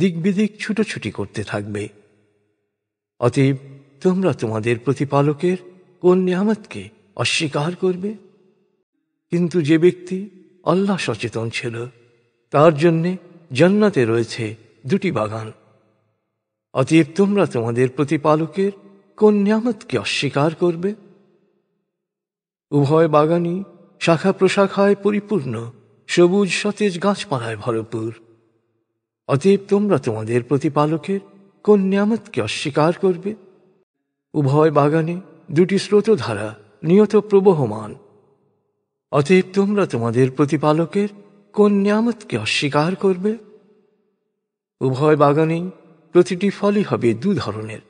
A: দিকবিদিক ছুটোছুটি করতে থাকবে অতীব তোমরা তোমাদের প্রতিপালকের কোন নিয়ামতকে অস্বীকার করবে কিন্তু যে ব্যক্তি আল্লাহ সচেতন ছিল তার জন্যে জান্নাতে রয়েছে দুটি বাগান অতএব তোমরা তোমাদের প্রতিপালকের কোন নিয়ামতকে অস্বীকার করবে উভয় বাগানই শাখা প্রশাখায় পরিপূর্ণ সবুজ সতেজ গাছপালায় ভরপুর অতএব তোমরা তোমাদের প্রতিপালকের কোন নিয়ামতকে অস্বীকার করবে উভয় বাগানে দুটি স্রোতধারা নিয়ত প্রবহমান অতএব তোমরা তোমাদের প্রতিপালকের কোন নিয়ামতকে অস্বীকার করবে উভয় বাগানেই প্রতিটি ফলই হবে দু ধরনের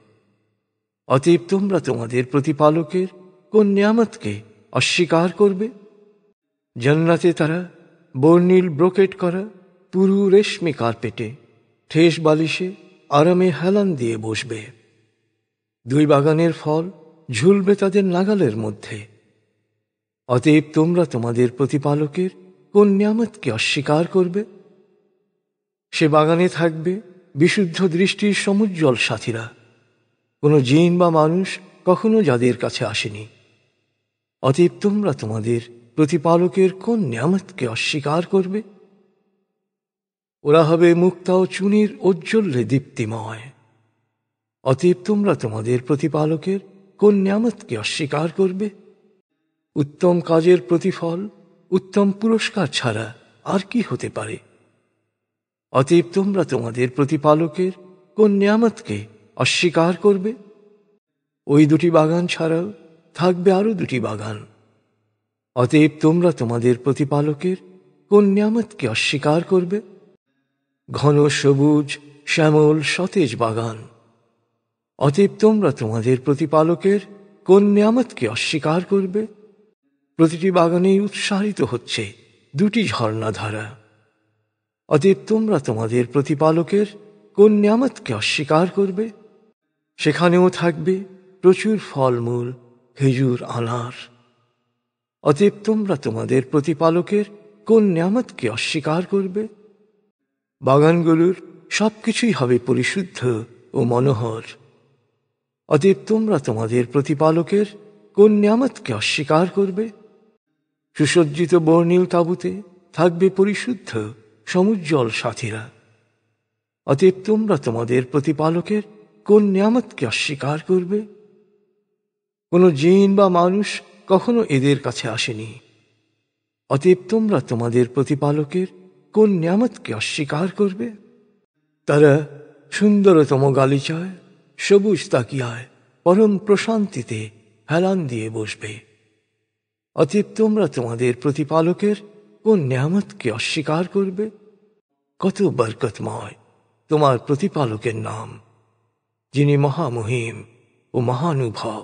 A: অতএব তোমরা তোমাদের প্রতিপালকের কোন নিয়ামতকে অস্বীকার করবে জন্নাতে তারা বর্ণিল ব্রোকেট করা পুরু রেশমি কার্পেটে ঠেস বালিশে আরামে হেলান দিয়ে বসবে দুই বাগানের ফল ঝুলবে তাদের নাগালের মধ্যে অতএব তোমরা তোমাদের প্রতিপালকের কোন নিয়ামতকে অস্বীকার করবে সে বাগানে থাকবে বিশুদ্ধ দৃষ্টির সমুজ্জ্বল সাথীরা কোনো জিন বা মানুষ কখনো যাদের কাছে আসেনি অতএব তোমরা তোমাদের প্রতিপালকের কোন নিয়ামতকে অস্বীকার করবে ওরা হবে মুক্তা ও চুনির ঔজ্জ্বল্যে দীপ্তিময় অতএব তোমরা তোমাদের প্রতিপালকের কোন নিয়ামতকে অস্বীকার করবে উত্তম কাজের প্রতিফল উত্তম পুরস্কার ছাড়া আর কি হতে পারে অতএব তোমরা তোমাদের প্রতিপালকের কোন নিয়ামতকে অস্বীকার করবে ওই দুটি বাগান ছাড়াও থাকবে আরও দুটি বাগান অতএব তোমরা তোমাদের প্রতিপালকের কোন নিয়ামতকে অস্বীকার করবে ঘন সবুজ শ্যামল সতেজ বাগান অতএব তোমরা তোমাদের প্রতিপালকের কোন নিয়ামতকে অস্বীকার করবে প্রতিটি বাগানেই উৎসাহিত হচ্ছে দুটি ঝর্ণাধারা অতএব তোমরা তোমাদের প্রতিপালকের কোন নিয়ামতকে অস্বীকার করবে সেখানেও থাকবে প্রচুর ফলমূল খেজুর আনার অতএব তোমরা তোমাদের প্রতিপালকের কোন নিয়ামতকে অস্বীকার করবে বাগানগুলোর সব কিছুই হবে পরিশুদ্ধ ও মনোহর অতএব তোমরা তোমাদের প্রতিপালকের কোন নিয়ামতকে অস্বীকার করবে সুসজ্জিত বর্ণিল তাঁবুতে থাকবে পরিশুদ্ধ সমুজ্জ্বল সাথীরা অতএব তোমরা তোমাদের প্রতিপালকের কোন নিয়ামতকে অস্বীকার করবে কোনো জিন বা মানুষ কখনো এদের কাছে আসেনি অতএব তোমরা তোমাদের প্রতিপালকের কোন নিয়ামতকে অস্বীকার করবে তারা সুন্দরতম গালিচায় সবুজ তাকিয়ায় পরম প্রশান্তিতে হেলান দিয়ে বসবে অতীব তোমরা তোমাদের প্রতিপালকের কোন নিয়ামতকে অস্বীকার করবে কত বরকতময় তোমার প্রতিপালকের নাম যিনি মহামহিম ও মহানুভব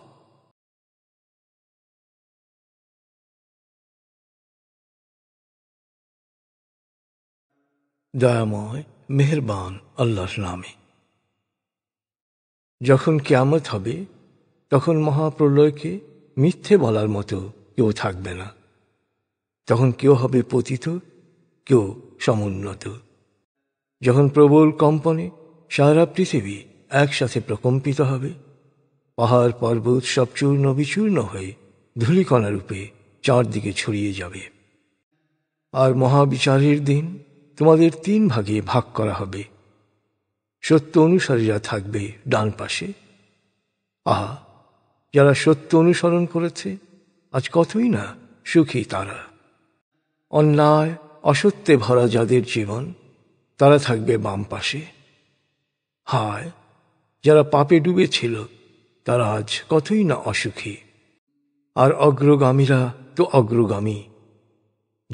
A: দয়াময় মেহরবান আল্লাহর নামে যখন কেয়ামত হবে তখন মহাপ্রলয়কে মিথ্যে বলার মতো কেউ থাকবে না তখন কেউ হবে পতিত কেউ সমুন্নত যখন প্রবল কম্পনে সারা পৃথিবী একসাথে প্রকম্পিত হবে পাহাড় পর্বত সব চূর্ণ বিচূর্ণ হয়ে ধুলিকণা রূপে চারদিকে ছড়িয়ে যাবে আর মহাবিচারের দিন তোমাদের তিন ভাগে ভাগ করা হবে সত্য অনুসারীরা থাকবে ডান পাশে আহা যারা সত্য অনুসরণ করেছে আজ কতই না সুখী তারা অন্যায় অসত্যে ভরা যাদের জীবন তারা থাকবে বাম পাশে হায় যারা পাপে ডুবেছিল তারা আজ কতই না অসুখী আর অগ্রগামীরা তো অগ্রগামী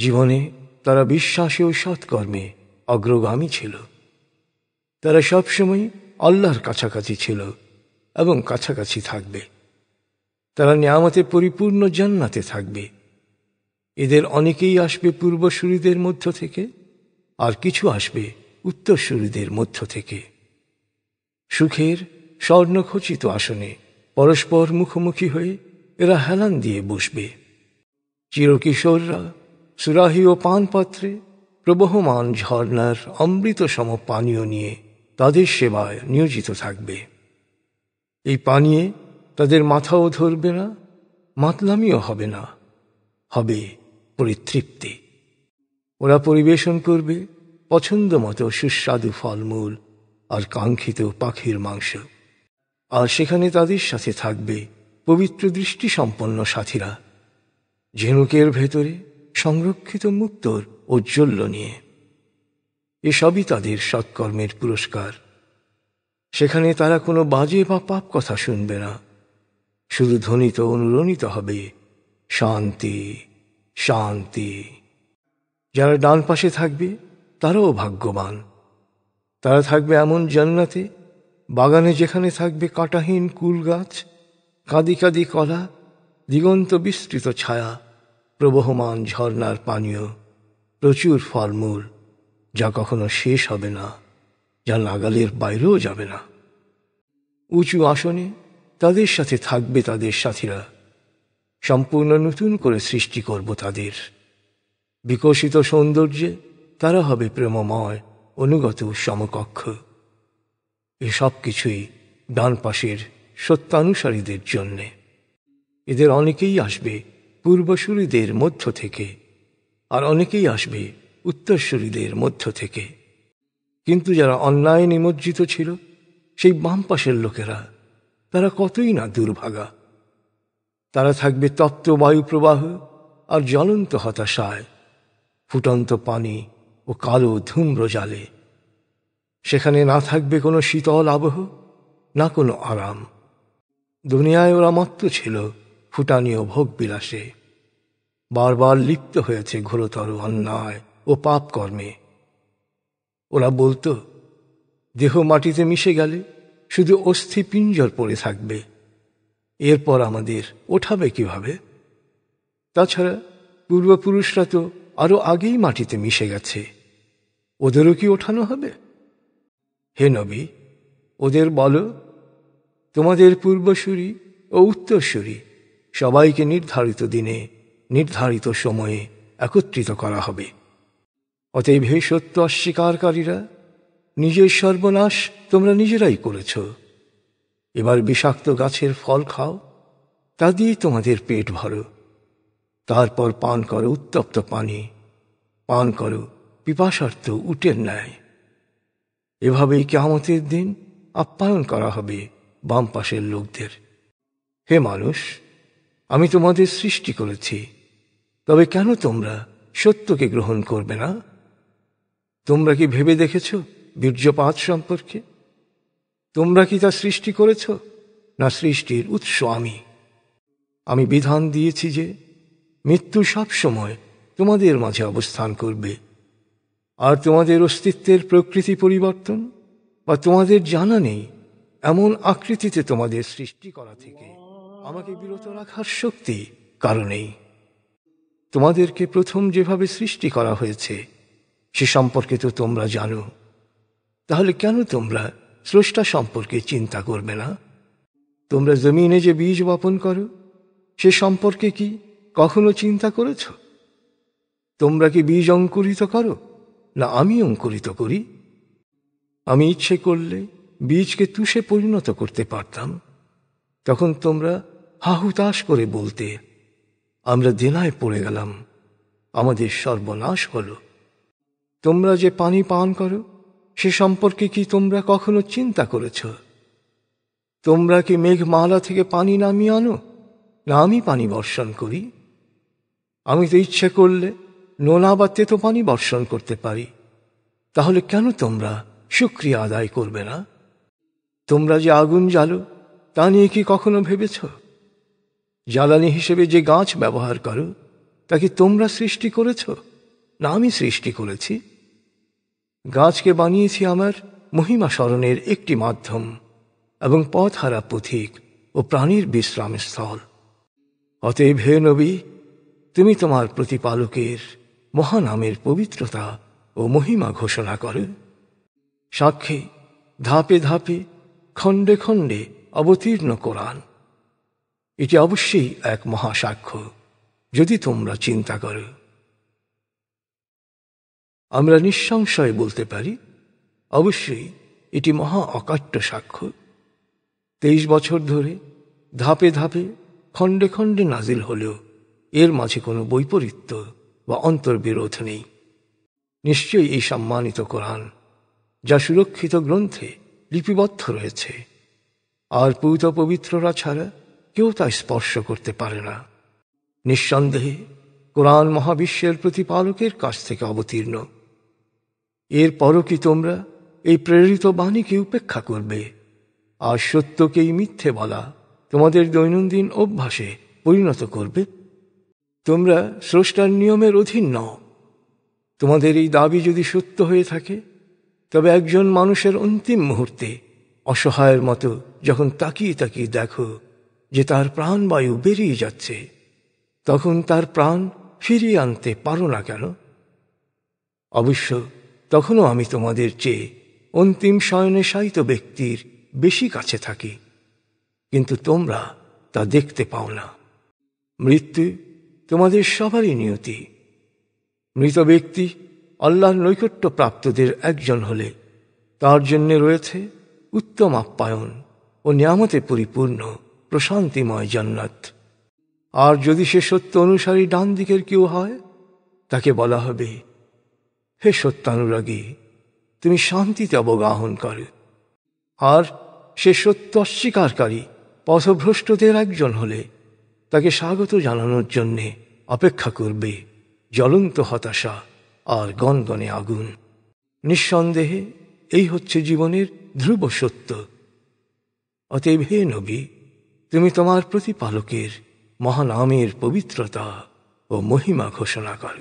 A: জীবনে তারা বিশ্বাসে ও সৎকর্মে অগ্রগামী ছিল তারা সবসময় আল্লাহর কাছাকাছি ছিল এবং কাছাকাছি থাকবে তারা নিয়ামতে পরিপূর্ণ জান্নাতে থাকবে এদের অনেকেই আসবে পূর্বসূরিদের মধ্য থেকে আর কিছু আসবে উত্তরসূরিদের মধ্য থেকে সুখের স্বর্ণখচিত আসনে পরস্পর মুখোমুখি হয়ে এরা হেলান দিয়ে বসবে চিরকিশোররা সুরাহি ও পানপাত্রে প্রবহমান ঝর্ণার অমৃতসম পানীয় নিয়ে তাদের সেবায় নিয়োজিত থাকবে এই পানীয় তাদের মাথাও ধরবে না মাতলামিও হবে না হবে পরিতৃপ্তি ওরা পরিবেশন করবে পছন্দ মতো সুস্বাদু ফলমূল আর কাঙ্ক্ষিত পাখির মাংস আর সেখানে তাদের সাথে থাকবে পবিত্র দৃষ্টি সম্পন্ন সাথীরা ঝিনুকের ভেতরে সংরক্ষিত মুক্তর ঔজ্জ্বল্য নিয়ে এসবই তাদের সৎকর্মের পুরস্কার সেখানে তারা কোনো বাজে বা পাপ কথা শুনবে না শুধু ধ্বনিত অনুরণিত হবে শান্তি শান্তি যারা ডান পাশে থাকবে তারাও ভাগ্যবান তারা থাকবে এমন জান্নাতে বাগানে যেখানে থাকবে কাটাহীন কুল গাছ কাঁদি কাঁদি কলা দিগন্ত বিস্তৃত ছায়া প্রবহমান ঝর্নার পানীয় প্রচুর ফলমূল যা কখনো শেষ হবে না যা নাগালের বাইরেও যাবে না উঁচু আসনে তাদের সাথে থাকবে তাদের সাথীরা সম্পূর্ণ নতুন করে সৃষ্টি করব তাদের বিকশিত সৌন্দর্যে তারা হবে প্রেমময় অনুগত সমকক্ষ এসব কিছুই ডান পাশের সত্যানুসারীদের জন্যে এদের অনেকেই আসবে পূর্বসূরিদের মধ্য থেকে আর অনেকেই আসবে উত্তরসূরীদের মধ্য থেকে কিন্তু যারা অন্যায় নিমজ্জিত ছিল সেই বামপাশের লোকেরা তারা কতই না দুর্ভাগা তারা থাকবে তপ্ত বায়ুপ্রবাহ আর জ্বলন্ত হতাশায় ফুটন্ত পানি ও কালো ধূম্র জালে সেখানে না থাকবে কোনো শীতল আবহ না কোনো আরাম দুনিয়ায় ওরা মত্ত ছিল ফুটানীয় ভোগ বিলাসে বারবার লিপ্ত হয়েছে ঘোরতর অন্যায় ও পাপ কর্মে ওরা বলতো দেহ মাটিতে মিশে গেলে শুধু অস্থি পিঞ্জর পড়ে থাকবে এরপর আমাদের ওঠাবে কিভাবে তাছাড়া পূর্বপুরুষরা তো আরও আগেই মাটিতে মিশে গেছে ওদেরও কি ওঠানো হবে হে নবী ওদের বলো তোমাদের পূর্বসূরি ও উত্তরসূরি সবাইকে নির্ধারিত দিনে নির্ধারিত সময়ে একত্রিত করা হবে অতএব হে সত্য অস্বীকারীরা নিজের সর্বনাশ তোমরা নিজেরাই করেছ এবার বিষাক্ত গাছের ফল খাও তা দিয়ে তোমাদের পেট ভরো তারপর পান করো উত্তপ্ত পানি পান করো পিপাসার্থ উটের ন্যায় এভাবেই কেমতের দিন আপ্যায়ন করা হবে বাম পাশের লোকদের হে মানুষ আমি তোমাদের সৃষ্টি করেছি তবে কেন তোমরা সত্যকে গ্রহণ করবে না তোমরা কি ভেবে দেখেছ বীর্যপাত সম্পর্কে তোমরা কি তা সৃষ্টি করেছ না সৃষ্টির উৎস আমি আমি বিধান দিয়েছি যে মৃত্যু সবসময় তোমাদের মাঝে অবস্থান করবে আর তোমাদের অস্তিত্বের প্রকৃতি পরিবর্তন বা তোমাদের জানা নেই এমন আকৃতিতে তোমাদের সৃষ্টি করা থেকে আমাকে বিরত রাখার শক্তি কারণেই তোমাদেরকে প্রথম যেভাবে সৃষ্টি করা হয়েছে সে সম্পর্কে তো তোমরা জানো তাহলে কেন তোমরা স্রষ্টা সম্পর্কে চিন্তা করবে না তোমরা জমিনে যে বীজ বপন করো সে সম্পর্কে কি কখনো চিন্তা করেছ তোমরা কি বীজ অঙ্কুরিত করো না আমি অঙ্কুরিত করি আমি ইচ্ছে করলে বীজকে তুষে পরিণত করতে পারতাম তখন তোমরা হাহুতাশ করে বলতে আমরা দেনায় পড়ে গেলাম আমাদের সর্বনাশ হলো তোমরা যে পানি পান করো সে সম্পর্কে কি তোমরা কখনো চিন্তা করেছ তোমরা কি মেঘমালা থেকে পানি নামিয়ে আনো না আমি পানি বর্ষণ করি আমি তো ইচ্ছে করলে নোনা বা তেতো পানি বর্ষণ করতে পারি তাহলে কেন তোমরা সুক্রিয়া আদায় করবে না তোমরা যে আগুন জ্বালো তা নিয়ে কি কখনো ভেবেছ জ্বালানি হিসেবে যে গাছ ব্যবহার করো তা কি তোমরা সৃষ্টি করেছ না আমি সৃষ্টি করেছি গাছকে বানিয়েছি আমার মহিমা স্মরণের একটি মাধ্যম এবং পথ হারা পথিক ও প্রাণীর বিশ্রামস্থল অতএব হে নবী তুমি তোমার প্রতিপালকের মহানামের পবিত্রতা ও মহিমা ঘোষণা করো সাক্ষী ধাপে ধাপে খণ্ডে খণ্ডে অবতীর্ণ কোরআন এটি অবশ্যই এক মহাসাক্ষ্য যদি তোমরা চিন্তা করো আমরা নিঃসংশয়ে বলতে পারি অবশ্যই এটি মহা অকাট্য সাক্ষ্য তেইশ বছর ধরে ধাপে ধাপে খণ্ডে খণ্ডে নাজিল হলেও এর মাঝে কোনো বৈপরীত্য বা অন্তর্বিরোধ নেই নিশ্চয়ই এই সম্মানিত কোরআন যা সুরক্ষিত গ্রন্থে লিপিবদ্ধ রয়েছে আর পূত পবিত্ররা ছাড়া কেউ তা স্পর্শ করতে পারে না নিঃসন্দেহে কোরআন মহাবিশ্বের প্রতিপালকের কাছ থেকে অবতীর্ণ এরপরও কি তোমরা এই প্রেরিত বাণীকে উপেক্ষা করবে আর সত্যকেই মিথ্যে বলা তোমাদের দৈনন্দিন অভ্যাসে পরিণত করবে তোমরা স্রষ্টার নিয়মের অধীন নও তোমাদের এই দাবি যদি সত্য হয়ে থাকে তবে একজন মানুষের অন্তিম মুহূর্তে অসহায়ের মতো যখন তাকিয়ে তাকিয়ে দেখো যে তার প্রাণবায়ু বেরিয়ে যাচ্ছে তখন তার প্রাণ ফিরিয়ে আনতে পারো না কেন অবশ্য তখনও আমি তোমাদের চেয়ে অন্তিম শয়নে শায়িত ব্যক্তির বেশি কাছে থাকি কিন্তু তোমরা তা দেখতে পাও না মৃত্যু তোমাদের সবারই নিয়তি মৃত ব্যক্তি আল্লাহর নৈকট্য প্রাপ্তদের একজন হলে তার জন্যে রয়েছে উত্তম আপ্যায়ন ও নিয়ামতে পরিপূর্ণ প্রশান্তিময় জন্নাত আর যদি সে সত্য অনুসারী ডান দিকের কেউ হয় তাকে বলা হবে হে সত্যানুরাগী তুমি শান্তিতে অবগাহন কর আর সে সত্য অস্বীকারী পথভ্রষ্টদের একজন হলে তাকে স্বাগত জানানোর জন্যে অপেক্ষা করবে জ্বলন্ত হতাশা আর গনগনে আগুন নিঃসন্দেহে এই হচ্ছে জীবনের ধ্রুব সত্য অতএব হে নবী তুমি তোমার প্রতিপালকের মহানামের পবিত্রতা ও মহিমা ঘোষণা কর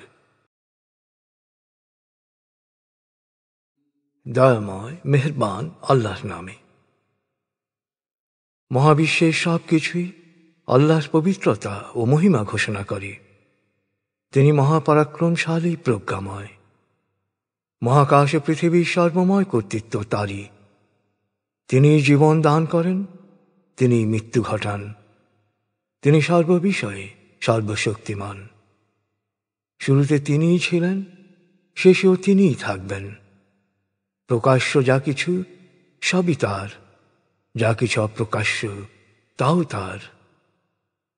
A: দয়াময় মেহরবান আল্লাহর নামে মহাবিশ্বের সব কিছুই আল্লাহর পবিত্রতা ও মহিমা ঘোষণা করে তিনি মহাপরাক্রমশালী প্রজ্ঞাময় মহাকাশ ও পৃথিবীর সর্বময় কর্তৃত্ব তারই তিনি জীবন দান করেন তিনি মৃত্যু ঘটান তিনি সর্ববিষয়ে সর্বশক্তিমান শুরুতে তিনিই ছিলেন শেষেও তিনিই থাকবেন প্রকাশ্য যা কিছু সবই তার যা কিছু অপ্রকাশ্য তাও তার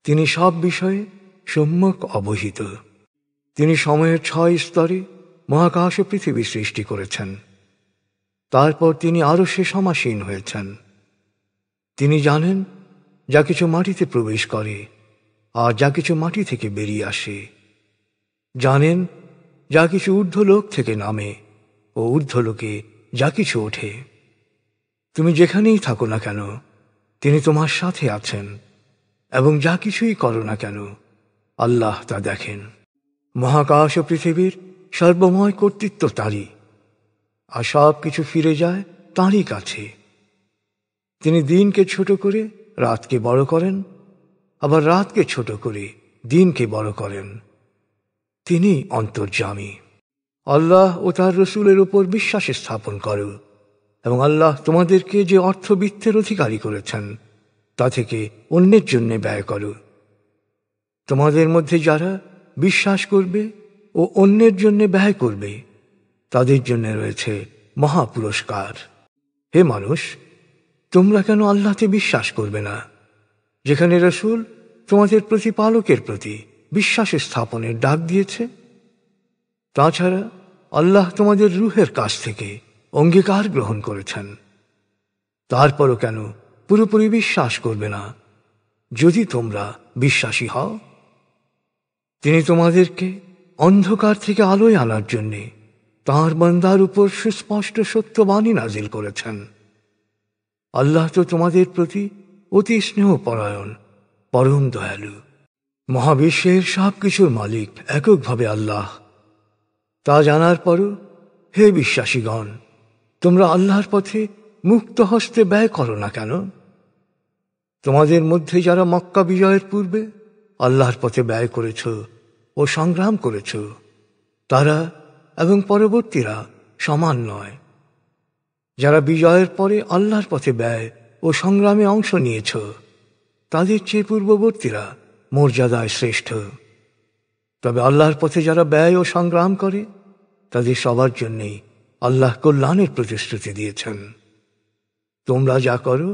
A: তিনি সব বিষয়ে সম্যক অবহিত তিনি সময়ের ছয় স্তরে মহাকাশ পৃথিবী সৃষ্টি করেছেন তারপর তিনি আরও সে সমাসীন হয়েছেন তিনি জানেন যা কিছু মাটিতে প্রবেশ করে আর যা কিছু মাটি থেকে বেরিয়ে আসে জানেন যা কিছু ঊর্ধ্বলোক থেকে নামে ও ঊর্ধ্বলোকে যা কিছু ওঠে তুমি যেখানেই থাকো না কেন তিনি তোমার সাথে আছেন এবং যা কিছুই করো না কেন আল্লাহ তা দেখেন মহাকাশ ও পৃথিবীর সর্বময় কর্তৃত্ব তারই আর সব কিছু ফিরে যায় তাঁরই কাছে তিনি দিনকে ছোট করে রাতকে বড় করেন আবার রাতকে ছোট করে দিনকে বড় করেন তিনি অন্তর্জামী আল্লাহ ও তার রসুলের ওপর বিশ্বাস স্থাপন করো এবং আল্লাহ তোমাদেরকে যে অর্থবিত্তের অধিকারী করেছেন তা থেকে অন্যের জন্য ব্যয় করো তোমাদের মধ্যে যারা বিশ্বাস করবে ও অন্যের জন্য ব্যয় করবে তাদের জন্য রয়েছে মহা পুরস্কার হে মানুষ তোমরা কেন আল্লাহতে বিশ্বাস করবে না যেখানে রসুল তোমাদের প্রতিপালকের প্রতি বিশ্বাস স্থাপনের ডাক দিয়েছে তাছাড়া আল্লাহ তোমাদের রুহের কাছ থেকে অঙ্গীকার গ্রহণ করেছেন তারপরও কেন পুরোপুরি বিশ্বাস করবে না যদি তোমরা বিশ্বাসী হও তিনি তোমাদেরকে অন্ধকার থেকে আলোয় আনার জন্যে তাঁর বন্দার উপর সুস্পষ্ট সত্যবাণী নাজিল করেছেন আল্লাহ তো তোমাদের প্রতি অতি স্নেহপরায়ণ পরম দয়ালু মহাবিশ্বের সব কিছুর মালিক এককভাবে আল্লাহ তা জানার পরও হে বিশ্বাসীগণ তোমরা আল্লাহর পথে মুক্ত হস্তে ব্যয় করো না কেন তোমাদের মধ্যে যারা মক্কা বিজয়ের পূর্বে আল্লাহর পথে ব্যয় করেছ ও সংগ্রাম করেছ তারা এবং পরবর্তীরা সমান নয় যারা বিজয়ের পরে আল্লাহর পথে ব্যয় ও সংগ্রামে অংশ নিয়েছ তাদের চেয়ে পূর্ববর্তীরা মর্যাদায় শ্রেষ্ঠ তবে আল্লাহর পথে যারা ব্যয় ও সংগ্রাম করে তাদের সবার জন্যেই আল্লাহ কল্যাণের প্রতিশ্রুতি দিয়েছেন তোমরা যা করো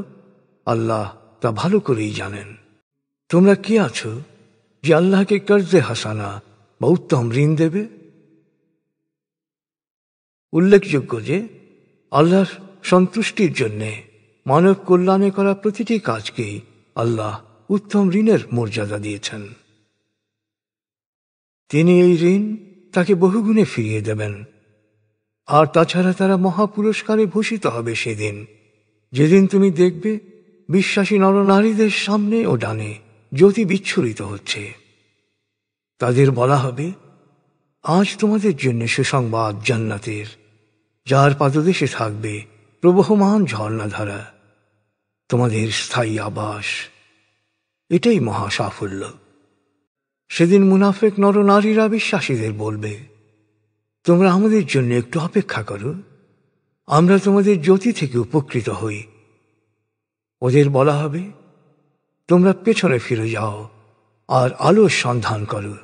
A: আল্লাহ তা ভালো করেই জানেন তোমরা কি আছো যে আল্লাহকে কর্জে হাসানা বা উত্তম ঋণ দেবে উল্লেখযোগ্য যে আল্লাহর সন্তুষ্টির জন্যে মানব কল্যাণে করা প্রতিটি কাজকেই আল্লাহ উত্তম ঋণের মর্যাদা দিয়েছেন তিনি এই ঋণ তাকে বহুগুণে ফিরিয়ে দেবেন আর তাছাড়া তারা মহাপুরস্কারে ভূষিত হবে সেদিন যেদিন তুমি দেখবে বিশ্বাসী নরনারীদের সামনে ও ডানে জ্যোতি বিচ্ছুরিত হচ্ছে তাদের বলা হবে আজ তোমাদের জন্য সুসংবাদ জান্নাতের যার পাদদেশে থাকবে প্রবহমান ঝর্ণাধারা তোমাদের স্থায়ী আবাস এটাই মহা সাফল্য সেদিন মুনাফেক নরনারীরা বিশ্বাসীদের বলবে তোমরা আমাদের জন্য একটু অপেক্ষা করো আমরা তোমাদের জ্যোতি থেকে উপকৃত হই ওদের বলা হবে তোমরা পেছনে ফিরে যাও আর আলোর সন্ধান করো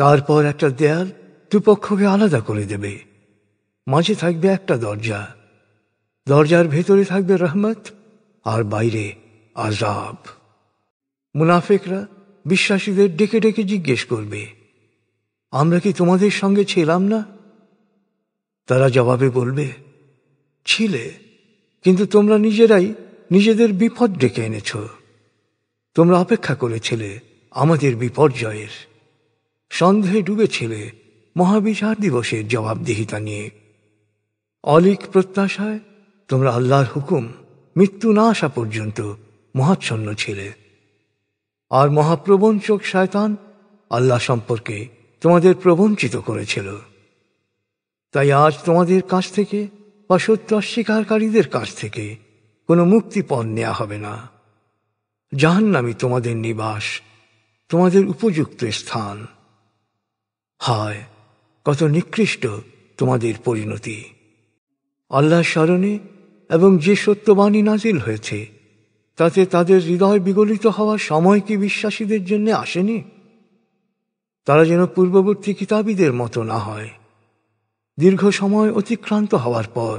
A: তারপর একটা দেয়াল দুপক্ষকে আলাদা করে দেবে মাঝে থাকবে একটা দরজা দরজার ভেতরে থাকবে রহমত আর বাইরে আজাব মুনাফেকরা বিশ্বাসীদের ডেকে ডেকে জিজ্ঞেস করবে আমরা কি তোমাদের সঙ্গে ছিলাম না তারা জবাবে বলবে ছিলে কিন্তু তোমরা নিজেরাই নিজেদের বিপদ ডেকে এনেছ তোমরা অপেক্ষা করেছিলে আমাদের বিপর্যয়ের সন্দেহে ডুবেছিলে মহাবিচার দিবসের জবাবদিহিতা নিয়ে অলিক প্রত্যাশায় তোমরা আল্লাহর হুকুম মৃত্যু না আসা পর্যন্ত মহাচ্ছন্ন ছিলে আর মহাপ্রবঞ্চক শায়তান আল্লাহ সম্পর্কে তোমাদের প্রবঞ্চিত করেছিল তাই আজ তোমাদের কাছ থেকে বা সত্য অস্বীকারীদের কাছ থেকে কোনো মুক্তিপণ নেওয়া হবে না জাহান্নামি তোমাদের নিবাস তোমাদের উপযুক্ত স্থান হায় কত নিকৃষ্ট তোমাদের পরিণতি আল্লাহ স্মরণে এবং যে সত্যবাণী নাজিল হয়েছে তাতে তাদের হৃদয় বিগলিত হওয়ার সময় কি বিশ্বাসীদের জন্য আসেনি তারা যেন পূর্ববর্তী কিতাবীদের মতো না হয় দীর্ঘ সময় অতিক্রান্ত হওয়ার পর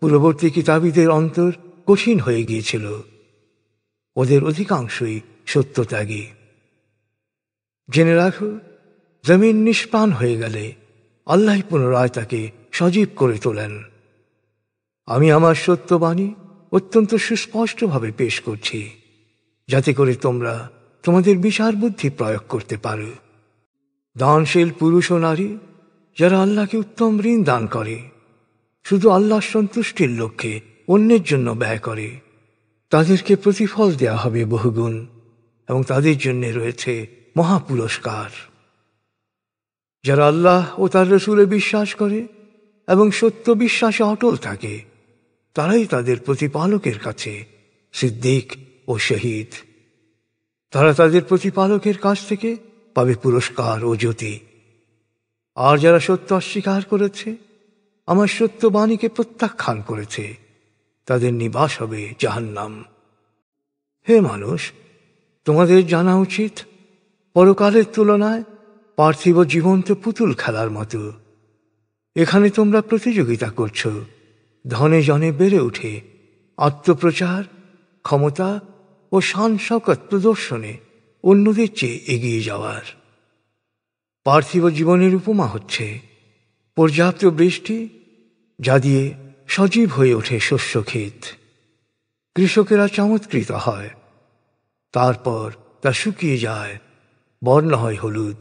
A: পূর্ববর্তী কিতাবীদের অন্তর কঠিন হয়ে গিয়েছিল ওদের অধিকাংশই সত্যত্যাগী জেনে রাখ জমিন নিষ্প্রাণ হয়ে গেলে আল্লাহ পুনরায় তাকে সজীব করে তোলেন আমি আমার সত্যবাণী অত্যন্ত সুস্পষ্টভাবে পেশ করছি যাতে করে তোমরা তোমাদের বিচার বুদ্ধি প্রয়োগ করতে পারো দানশীল পুরুষ ও নারী যারা আল্লাহকে উত্তম ঋণ দান করে শুধু আল্লাহ সন্তুষ্টির লক্ষ্যে অন্যের জন্য ব্যয় করে তাদেরকে প্রতিফল দেয়া হবে বহুগুণ এবং তাদের জন্য রয়েছে মহা পুরস্কার যারা আল্লাহ ও তার রসুলে বিশ্বাস করে এবং সত্য বিশ্বাসে অটল থাকে তারাই তাদের প্রতিপালকের কাছে সিদ্দিক ও শহীদ তারা তাদের প্রতিপালকের কাছ থেকে পাবে পুরস্কার ও জ্যোতি আর যারা সত্য অস্বীকার করেছে আমার সত্য বাণীকে প্রত্যাখ্যান করেছে তাদের নিবাস হবে জাহান্নাম হে মানুষ তোমাদের জানা উচিত পরকালের তুলনায় পার্থিব জীবন্ত পুতুল খেলার মতো এখানে তোমরা প্রতিযোগিতা করছো ধনে জনে বেড়ে ওঠে আত্মপ্রচার ক্ষমতা ও শানশকত প্রদর্শনে অন্যদের চেয়ে এগিয়ে যাওয়ার পার্থিব জীবনের উপমা হচ্ছে পর্যাপ্ত বৃষ্টি যা দিয়ে সজীব হয়ে ওঠে শস্য ক্ষেত কৃষকেরা চমৎকৃত হয় তারপর তা শুকিয়ে যায় বর্ণ হয় হলুদ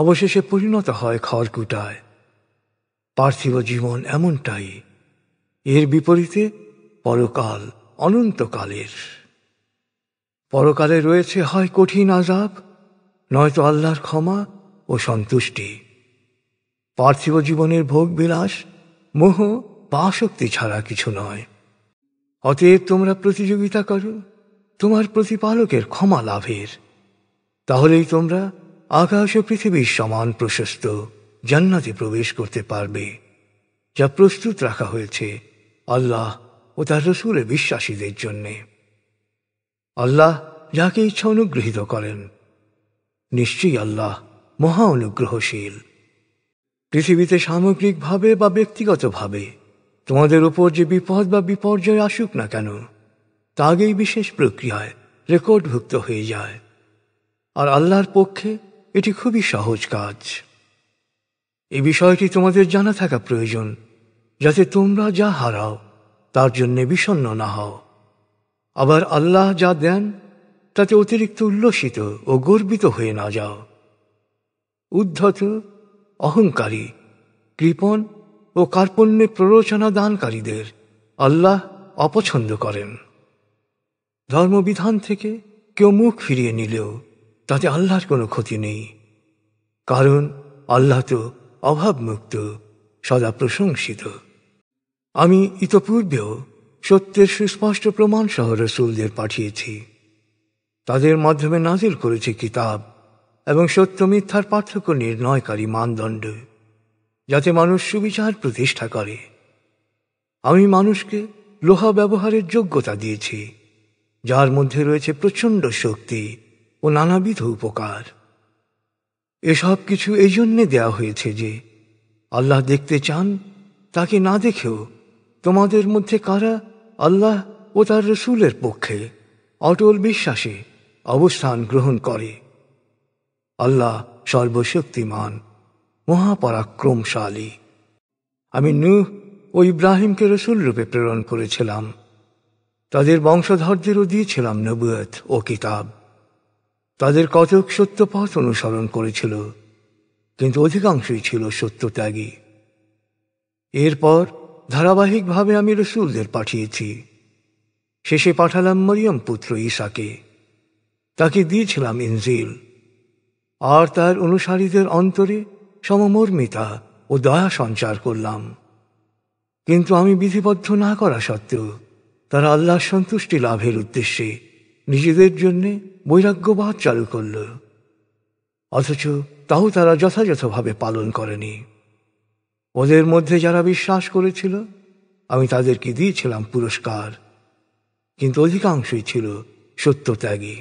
A: অবশেষে পরিণত হয় খড়কুটায় পার্থিব জীবন এমনটাই এর বিপরীতে পরকাল অনন্তকালের পরকালে রয়েছে হয় কঠিন আজাব নয়তো আল্লাহর ক্ষমা ও সন্তুষ্টি পার্থিব জীবনের ভোগ বিলাস মোহ বা ছাড়া কিছু নয় অতএব তোমরা প্রতিযোগিতা করো তোমার প্রতিপালকের ক্ষমা লাভের তাহলেই তোমরা আকাশ ও পৃথিবীর সমান প্রশস্ত জান্নাতে প্রবেশ করতে পারবে যা প্রস্তুত রাখা হয়েছে আল্লাহ ও তার রসুরে বিশ্বাসীদের জন্যে আল্লাহ যাকে ইচ্ছা অনুগৃহীত করেন নিশ্চয়ই আল্লাহ মহা অনুগ্রহশীল পৃথিবীতে সামগ্রিকভাবে বা ব্যক্তিগতভাবে তোমাদের উপর যে বিপদ বা বিপর্যয় আসুক না কেন তা আগেই বিশেষ প্রক্রিয়ায় রেকর্ডভুক্ত হয়ে যায় আর আল্লাহর পক্ষে এটি খুবই সহজ কাজ এই বিষয়টি তোমাদের জানা থাকা প্রয়োজন যাতে তোমরা যা হারাও তার জন্যে বিষণ্ন না হও আবার আল্লাহ যা দেন তাতে অতিরিক্ত উল্লসিত ও গর্বিত হয়ে না যাও উদ্ধত অহংকারী কৃপণ ও কার্পণ্যে প্ররোচনা দানকারীদের আল্লাহ অপছন্দ করেন ধর্মবিধান থেকে কেউ মুখ ফিরিয়ে নিলেও তাতে আল্লাহর কোনো ক্ষতি নেই কারণ আল্লাহ তো অভাবমুক্ত সদা প্রশংসিত আমি ইতপূর্বেও সত্যের সুস্পষ্ট প্রমাণ সহ রসুলদের পাঠিয়েছি তাদের মাধ্যমে নাজিল করেছি কিতাব এবং সত্য মিথ্যার পার্থক্য নির্ণয়কারী মানদণ্ড যাতে মানুষ সুবিচার প্রতিষ্ঠা করে আমি মানুষকে লোহা ব্যবহারের যোগ্যতা দিয়েছি যার মধ্যে রয়েছে প্রচণ্ড শক্তি ও নানাবিধ উপকার এসব কিছু এই জন্যে দেয়া হয়েছে যে আল্লাহ দেখতে চান তাকে না দেখেও তোমাদের মধ্যে কারা আল্লাহ ও তার রসুলের পক্ষে অটল বিশ্বাসে অবস্থান গ্রহণ করে আল্লাহ সর্বশক্তিমান মহাপরাক্রমশালী আমি নূহ ও ইব্রাহিমকে রসুল রূপে প্রেরণ করেছিলাম তাদের বংশধরদেরও দিয়েছিলাম নবুয়ত ও কিতাব তাদের কতক সত্য পথ অনুসরণ করেছিল কিন্তু অধিকাংশই ছিল সত্যত্যাগী এরপর ধারাবাহিকভাবে আমি রসুলদের পাঠিয়েছি শেষে পাঠালাম মরিয়ম পুত্র ঈশাকে তাকে দিয়েছিলাম ইনজিল আর তার অনুসারীদের অন্তরে সমমর্মিতা ও দয়া সঞ্চার করলাম কিন্তু আমি বিধিবদ্ধ না করা সত্ত্বেও তারা আল্লাহর সন্তুষ্টি লাভের উদ্দেশ্যে নিজেদের জন্যে বৈরাগ্যবাদ চালু করল অথচ তাও তারা যথাযথভাবে পালন করেনি ওদের মধ্যে যারা বিশ্বাস করেছিল আমি তাদেরকে দিয়েছিলাম পুরস্কার কিন্তু অধিকাংশই ছিল ত্যাগী